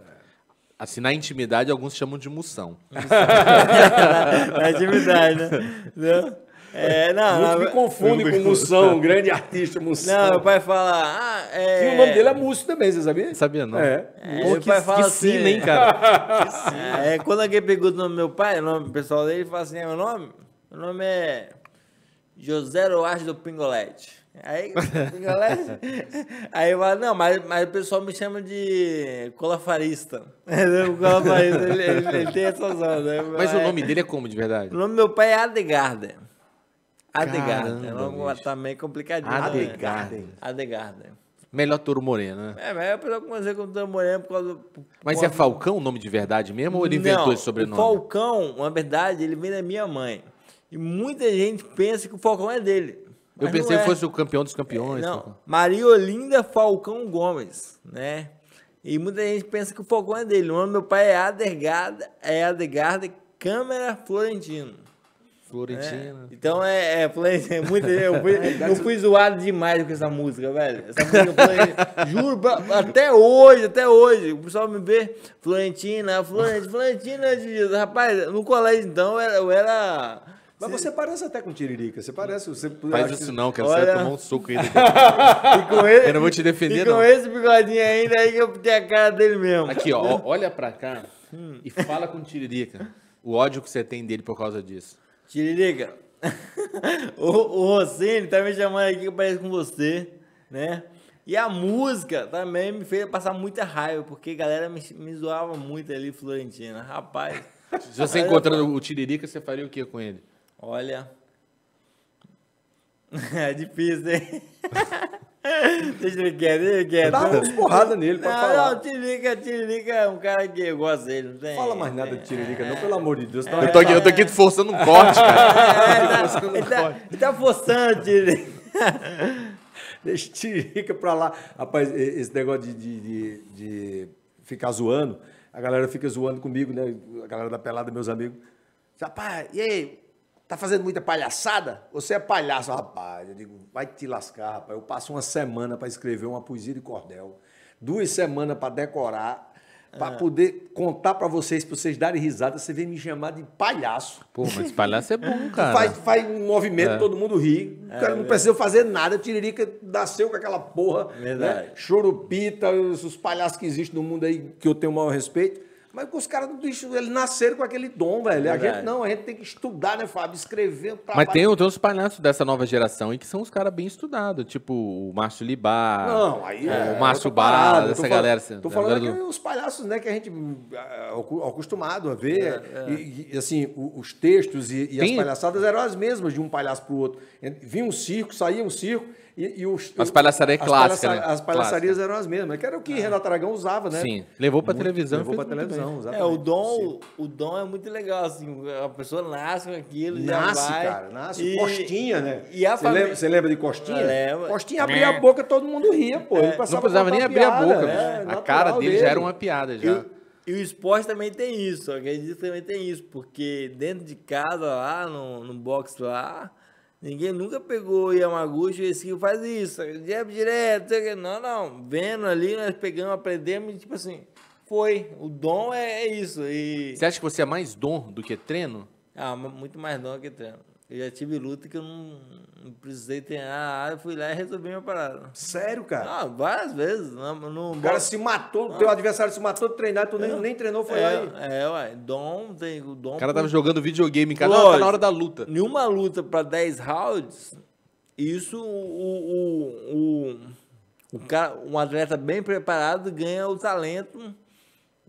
Assim, na intimidade, alguns chamam de Mução. na intimidade, né? É, não, Muitos me confunde com Mussão, um grande artista Mussão. Não, meu pai fala. Ah, é... E o nome dele é Mussão também, você sabia? Sabia, não. É. é Pô, meu que, pai fala que assim, sim, hein, cara? que sim. É, é, quando alguém pergunta o nome do meu pai, o nome pessoal dele, ele fala assim: é meu nome? Meu nome é José Roaz do Pingolete. Aí, aí eu falo, não, mas, mas o pessoal me chama de colafarista. o colafarista, ele, ele, ele tem essas ondas. Mas, né? mas o nome dele é como, de verdade? O nome do meu pai é Adegarda. Adegarden. É um meio complicadinho. Adegarden. Né? Adegarden. Melhor Toro Moreno, né? É, mas eu pessoal comecei com o Toro Moreno por causa do. Mas é Falcão o nome de verdade mesmo ou ele inventou Não, esse sobrenome? Falcão, na verdade, ele vem da minha mãe. E muita gente pensa que o Falcão é dele. Eu pensei é. que fosse o campeão dos campeões. É, não, Falcão. Maria Olinda Falcão Gomes, né? E muita gente pensa que o Falcão é dele. O nome do meu pai é Adegarda, é Adergarda Câmara Florentino. Florentina. É. Então é, é, é muito. Eu fui, eu fui zoado demais com essa música, velho. Essa música foi. juro, até hoje, até hoje. O pessoal me vê, Florentina, Florentina, Florentina, rapaz, no colégio então Eu era mas você parece até com tiririca, você parece. Você... Faz isso não, cara. Olha... Você vai tomar um soco ainda. esse, eu não vou te defender, e com não. esse bigodinho ainda aí que eu tenho a cara dele mesmo. Aqui, ó, olha pra cá hum. e fala com tiririca. O ódio que você tem dele por causa disso. Tiririca, o, o Rossini tá me chamando aqui que parece com você, né? E a música também me fez passar muita raiva, porque a galera me, me zoava muito ali, Florentina. Rapaz. Se você encontrando o Tiririca, você faria o que com ele? Olha. É difícil, hein? Deixa ele quieto, deixa ele quieto. Dá umas porradas nele pra não, falar. Não, Tiririca, Tiririca é um cara que eu gosto dele, não tem... Fala mais nada de Tiririca, não, pelo amor de Deus. Tá eu, tô aqui, eu tô aqui é. forçando um corte, cara. É, tá, ele, tá, corte. ele tá forçando, Tiririca. deixa Tiririca pra lá. Rapaz, esse negócio de, de, de, de ficar zoando, a galera fica zoando comigo, né? A galera da pelada, meus amigos. Rapaz, e aí? tá fazendo muita palhaçada? Você é palhaço, rapaz. Eu digo, vai te lascar, rapaz. Eu passo uma semana para escrever uma poesia de cordel, duas semanas para decorar, para é. poder contar para vocês, para vocês darem risada, você vem me chamar de palhaço. Pô, mas palhaço é bom, cara. Faz, faz um movimento, é. todo mundo ri. O cara é não é. precisa fazer nada, tiririca nasceu com aquela porra. Né? Verdade. Né? Chorupita, os palhaços que existem no mundo aí, que eu tenho o maior respeito. Mas os caras do eles nasceram com aquele dom, velho. a gente não, a gente tem que estudar, né, Fábio? Escrever, trabalhar. Mas tem outros palhaços dessa nova geração e que são os caras bem estudados, tipo o Márcio Libar. Não, aí é, é o Márcio Bar, essa galera. Tô falando é galera do... os palhaços, né, que a gente é acostumado a ver. É, é. e, e, assim, os textos e, e as palhaçadas eram as mesmas de um palhaço pro outro. Vinha um circo, saía um circo e, e os, as palhaçarias é clássicas. Palhaça, né? As palhaçarias Clássica. eram as mesmas, que era o que ah. Renato Aragão usava, né? Sim, levou para televisão. Levou para televisão, É, o dom, o dom é muito legal, assim, a pessoa nasce com aquilo, nasce, vai, cara, nasce. E, costinha, né? E a você, lembra, você lembra de Costinha? Lembra. Costinha abria é. a boca, todo mundo ria, pô. Ele Não precisava nem abrir a boca, né? A cara dele, já era uma piada, já. e o esporte também tem isso, acredito que também tem isso, porque dentro de casa lá, no, no box lá, Ninguém nunca pegou Yamaguchi e que assim, faz isso, jab é direto, não, não. Vendo ali, nós pegamos, aprendemos e tipo assim, foi. O dom é, é isso. E... Você acha que você é mais dom do que treino? Ah, muito mais dom que treino. Eu já tive luta que eu não, não precisei treinar, ah, eu fui lá e resolvi minha parada. Sério, cara? Ah, várias vezes. Não, não, o cara se matou, não. teu adversário se matou de treinar, tu nem, é. nem treinou, foi é, aí. É, ué, dom, tem o dom. O cara tava jogando videogame em casa, tá na hora da luta. Nenhuma luta pra 10 rounds, isso o, o, o, o cara, um atleta bem preparado ganha o talento.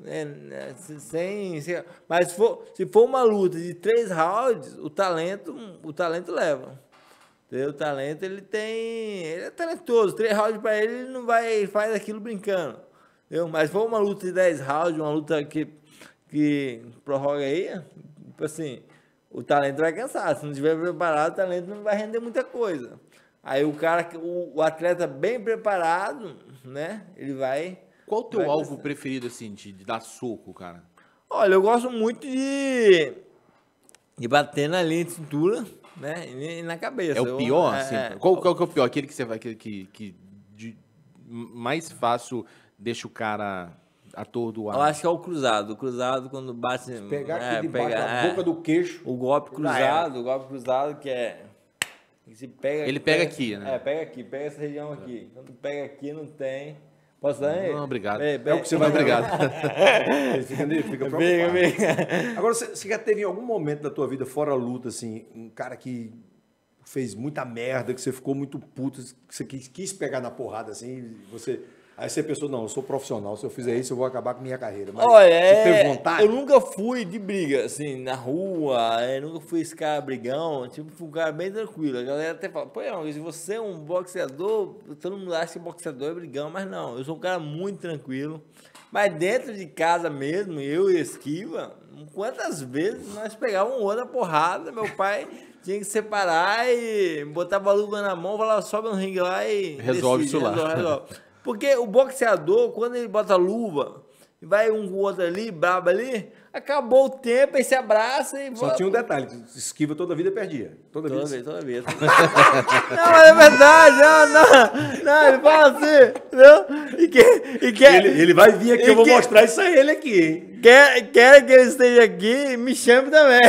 É, sem, sem, mas se for, se for uma luta de três rounds, o talento, o talento leva. O talento, ele tem. Ele é talentoso. Três rounds para ele, ele não vai. Ele faz aquilo brincando. Entendeu? Mas foi uma luta de dez rounds, uma luta que, que prorroga aí. Tipo assim, o talento vai cansar. Se não estiver preparado, o talento não vai render muita coisa. Aí o cara, o, o atleta bem preparado, né? Ele vai. Qual o teu alvo preferido, assim, de, de dar soco, cara? Olha, eu gosto muito de. de bater na linha de cintura né? E na cabeça. É o pior, eu, é, assim? É, qual, qual que é o pior? Aquele que você vai. Que, que, que de, mais fácil deixa o cara atordoado. Eu acho que é o cruzado. O cruzado, quando bate. Se pegar é, aqui debaixo é. boca do queixo. O golpe cruzado, o golpe cruzado que é. Que se pega, Ele pega, pega, aqui, né? É, pega aqui, pega essa região aqui. É. Quando pega aqui, não tem. Posso dar? aí. não obrigado. É, é, o que você vai. Obrigado. fica fica preocupado. Bem, Agora, você já teve em algum momento da tua vida, fora a luta, assim, um cara que fez muita merda, que você ficou muito puto, que você quis, quis pegar na porrada, assim, você Aí você pensou, não, eu sou profissional, se eu fizer isso eu vou acabar com minha carreira. Mas Olha, você teve é, vontade? Eu nunca fui de briga, assim, na rua, eu é, nunca fui esse cara brigão, tipo, fui um cara bem tranquilo. A galera até fala, pô, se você é um boxeador, todo mundo acha que boxeador é brigão, mas não, eu sou um cara muito tranquilo. Mas dentro de casa mesmo, eu e Esquiva, quantas vezes nós pegávamos outra porrada, meu pai tinha que separar e botar a luva na mão, falar, sobe no ringue lá e... Resolve decide, isso lá. Resolve, resolve. Porque o boxeador, quando ele bota luva, vai um com o outro ali, brabo ali, acabou o tempo, aí se abraça e... Só tinha um detalhe, esquiva toda vida e perdia. Toda, toda vez. vez. Toda vez, não, mas é verdade, não, não, não, ele fala assim, entendeu? E que, e que, é- ele, ele vai vir aqui, eu vou que, mostrar isso a ele aqui, hein? quer, quer que eu esteja aqui, me chame também.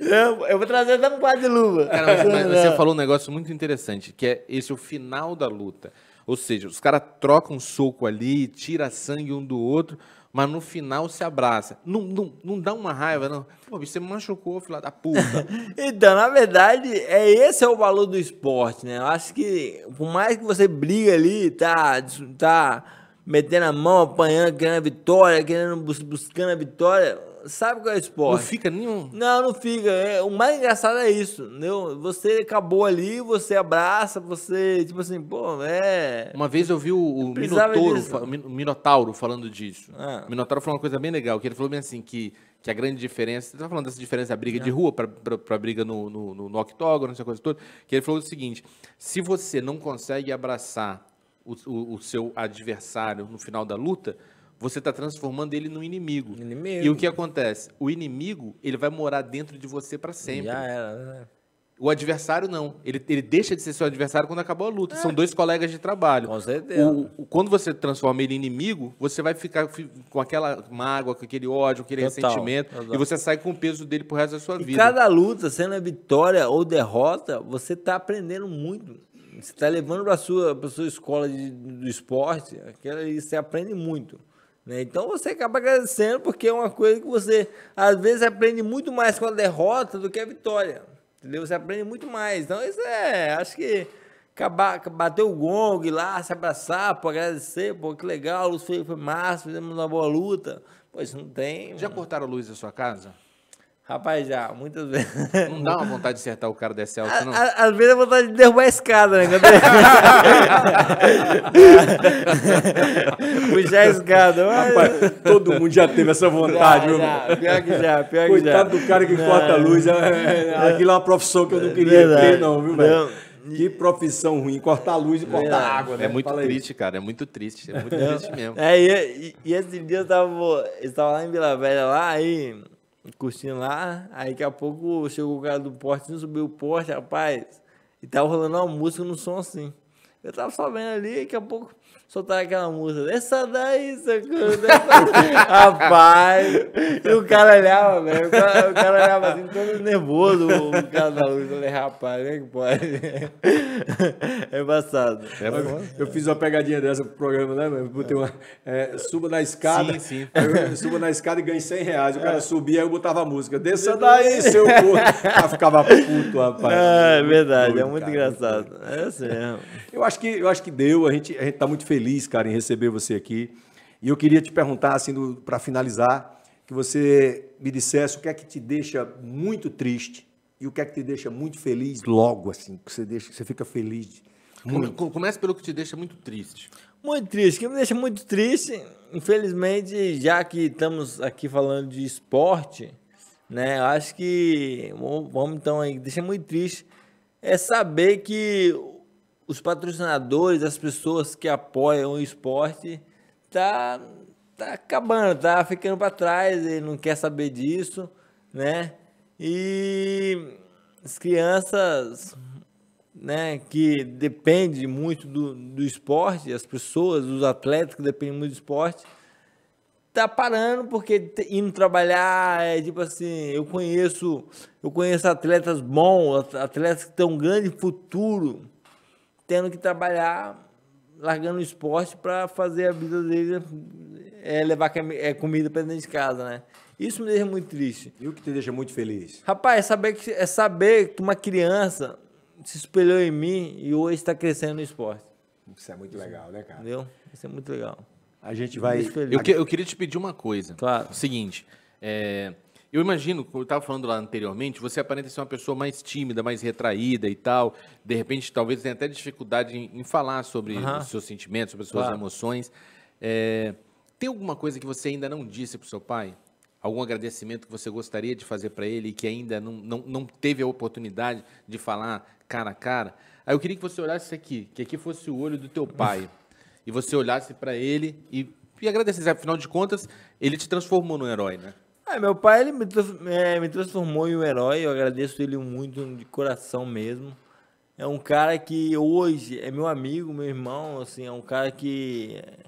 eu, eu vou trazer até um par de luva. Cara, mas, mas você falou um negócio muito interessante, que é esse o final da luta. Ou seja, os caras trocam um soco ali, tira sangue um do outro, mas no final se abraça. Não, não, não dá uma raiva, não. Pô, você machucou, filha da puta. então, na verdade, é esse é o valor do esporte, né? Eu acho que por mais que você briga ali, tá, tá metendo a mão, apanhando, querendo a vitória, querendo, buscando a vitória. Sabe qual é o esporte? Não fica nenhum. Não, não fica. É, o mais engraçado é isso, entendeu? Você acabou ali, você abraça, você, tipo assim, pô, é. Uma vez eu vi o, o Minotauro, Minotauro falando disso. Ah. O Minotauro falou uma coisa bem legal, que ele falou bem assim, que, que a grande diferença. Você tá falando dessa diferença da briga de ah. rua para briga no, no, no, no octógono, essa coisa toda. Que ele falou o seguinte: se você não consegue abraçar o, o, o seu adversário no final da luta, você está transformando ele num inimigo. inimigo. E o que acontece? O inimigo, ele vai morar dentro de você para sempre. Já era, né? O adversário não. Ele, ele deixa de ser seu adversário quando acabou a luta. É. São dois colegas de trabalho. Com certeza. O, o, quando você transforma ele em inimigo, você vai ficar com aquela mágoa, com aquele ódio, com aquele Total. ressentimento. Total. E você sai com o peso dele pro resto da sua e vida. Cada luta, sendo a vitória ou derrota, você tá aprendendo muito. Você está levando para a sua, pra sua escola de, do esporte, aquela, você aprende muito. Né? Então você acaba agradecendo, porque é uma coisa que você, às vezes, aprende muito mais com a derrota do que a vitória. Entendeu? Você aprende muito mais. Então, isso é. Acho que acabar, bater o gong lá, se abraçar, pô, agradecer, pô, que legal, a luz foi, foi massa, fizemos uma boa luta. Pois não tem. Já mano. cortaram a luz da sua casa? Rapaz, já, muitas vezes. Não dá uma vontade de acertar o cara da Celta, não? Às vezes a é vontade de derrubar a escada, né? Puxar a escada. Mas... Rapaz, todo mundo já teve essa vontade, já, já. Pior que já, pior que Coitado já. Coitado do cara que não. corta a luz. É, é, aquilo é uma profissão que eu não queria Verdade. ter, não, viu, velho? Que profissão ruim, cortar a luz e cortar é, água, né? É muito Fala triste, cara, é muito triste, é muito triste mesmo. É, e, e, e esse dia eu tava, eu tava lá em Vila Velha, lá, aí curtindo lá. Aí daqui a pouco chegou o cara do porte, subiu o porte, rapaz. E tava rolando uma música no som assim. Eu tava só vendo ali, daqui a pouco soltar aquela música. Essa daí, Sacudo. Rapaz. E o cara olhava, velho. O cara, o cara olhava assim, todo nervoso. O cara da luz. Eu falei, rapaz, é que pode. É embaçado. É bom. Eu, eu né? fiz uma pegadinha dessa pro programa, né, mano? Botei uma. É, suba na escada. Sim, sim. Eu, suba na escada e ganho 100 reais. O cara é. subia, eu botava a música. Desça daí, seu corpo. Ela ah, ficava puto, rapaz. É, é verdade. é muito cara. engraçado. É assim mesmo. Eu acho que, eu acho que deu. A gente, a gente tá muito feliz feliz, cara, em receber você aqui. E eu queria te perguntar, assim, para finalizar, que você me dissesse o que é que te deixa muito triste e o que é que te deixa muito feliz logo, assim, que você, deixa, que você fica feliz. Começa comece pelo que te deixa muito triste. Muito triste. O que me deixa muito triste, infelizmente, já que estamos aqui falando de esporte, né? Eu acho que vamos então aí, deixa muito triste é saber que os patrocinadores, as pessoas que apoiam o esporte, tá, tá acabando, tá ficando para trás, ele não quer saber disso, né? E as crianças, né, que dependem muito do, do esporte, as pessoas, os atletas que dependem muito do esporte, tá parando porque indo trabalhar é tipo assim eu conheço eu conheço atletas bons atletas que têm um grande futuro tendo que trabalhar, largando o esporte para fazer a vida dele é, levar é, comida para dentro de casa, né? Isso me deixa muito triste. E o que te deixa muito feliz? Rapaz, é saber que, é saber que uma criança se espelhou em mim e hoje está crescendo no esporte. Isso é muito legal, né, cara? Entendeu? Isso é muito legal. A gente vai. Eu, eu, queria te pedir uma coisa. Claro. seguinte. É, eu imagino, como eu estava falando lá anteriormente, você aparenta ser uma pessoa mais tímida, mais retraída e tal. De repente, talvez tenha até dificuldade em, em falar sobre os seus sentimentos, sobre as suas claro. emoções. É, tem alguma coisa que você ainda não disse para o seu pai? Algum agradecimento que você gostaria de fazer para ele e que ainda não, não, não teve a oportunidade de falar cara a cara? Aí eu queria que você olhasse aqui, que aqui fosse o olho do teu pai. e você olhasse para ele e, e agradecesse. Afinal de contas, ele te transformou num herói, né? Ah, meu pai ele me, é, me transformou em um herói, eu agradeço ele muito de coração mesmo. É um cara que hoje é meu amigo, meu irmão, assim, é um cara que é,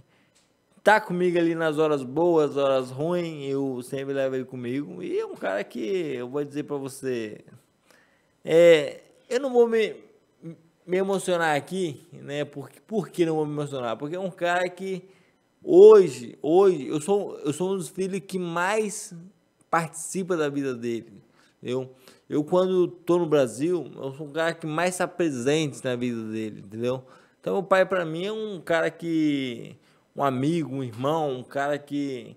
tá comigo ali nas horas boas, horas ruins, eu sempre levo ele comigo. E é um cara que eu vou dizer para você, é, eu não vou me, me emocionar aqui, né? Porque por que não vou me emocionar? Porque é um cara que Hoje, hoje, eu sou, eu sou um dos filhos que mais participa da vida dele. Entendeu? Eu, quando estou no Brasil, eu sou um cara que mais está presente na vida dele, entendeu? Então, meu pai, para mim, é um cara que. Um amigo, um irmão, um cara que.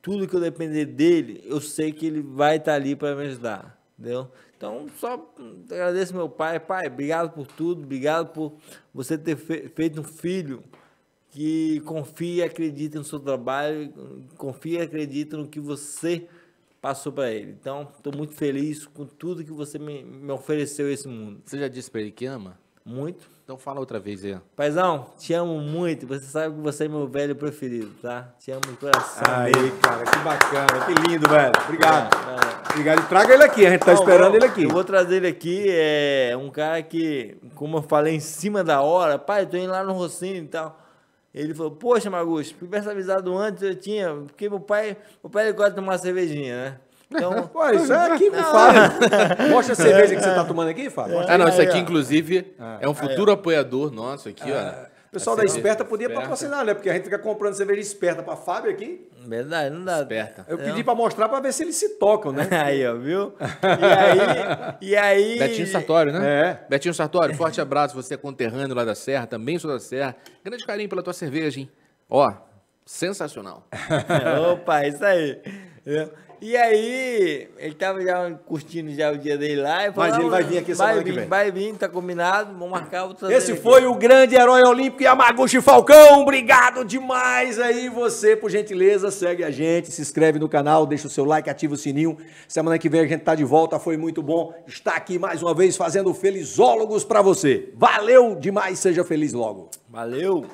Tudo que eu depender dele, eu sei que ele vai estar tá ali para me ajudar, entendeu? Então, só agradeço meu pai. Pai, obrigado por tudo, obrigado por você ter fe feito um filho que confia e acredita no seu trabalho, confia e acredita no que você passou para ele. Então, estou muito feliz com tudo que você me, me ofereceu esse mundo. Você já disse para ele que ama? Muito. Então fala outra vez aí. Paizão, te amo muito. Você sabe que você é meu velho preferido, tá? Te amo de coração. Aí, mesmo. cara, que bacana. Que lindo, velho. Obrigado. É, é. Obrigado. E traga ele aqui. A gente tá esperando eu, ele aqui. Eu vou trazer ele aqui. É um cara que, como eu falei, em cima da hora. Pai, tô indo lá no Rocinho e tal. Ele falou, poxa, Marcos, tivesse avisado antes, eu tinha. Porque meu pai, meu pai ele gosta de tomar cervejinha, né? Então, isso então, é, aqui não. É. Mostra a cerveja que você está tomando aqui, Fábio. Ah, não, isso aqui, inclusive, ah. é um ah, futuro é. apoiador nosso aqui, ó. Ah. O pessoal da Esperta podia esperta. patrocinar, né? Porque a gente fica comprando cerveja esperta para Fábio aqui. Verdade, não dá. Esperta. Eu pedi para mostrar para ver se eles se tocam, né? aí, ó, viu? E aí, e aí... Betinho Sartório, né? É. Betinho Sartório, forte abraço. Você é conterrâneo lá da Serra, também sou da Serra. Grande carinho pela tua cerveja, hein? Ó, sensacional. Opa, isso aí. É. E aí, ele tava já curtindo já o dia dele lá. Falou, Mas ele ah, vai vir aqui semana vai que vem. Vai vir, tá combinado, vamos marcar outra Esse foi aqui. o grande herói olímpico Yamaguchi Falcão. Obrigado demais aí você, por gentileza, segue a gente, se inscreve no canal, deixa o seu like, ativa o sininho. Semana que vem a gente tá de volta, foi muito bom estar aqui mais uma vez fazendo felizólogos para você. Valeu demais, seja feliz logo. Valeu.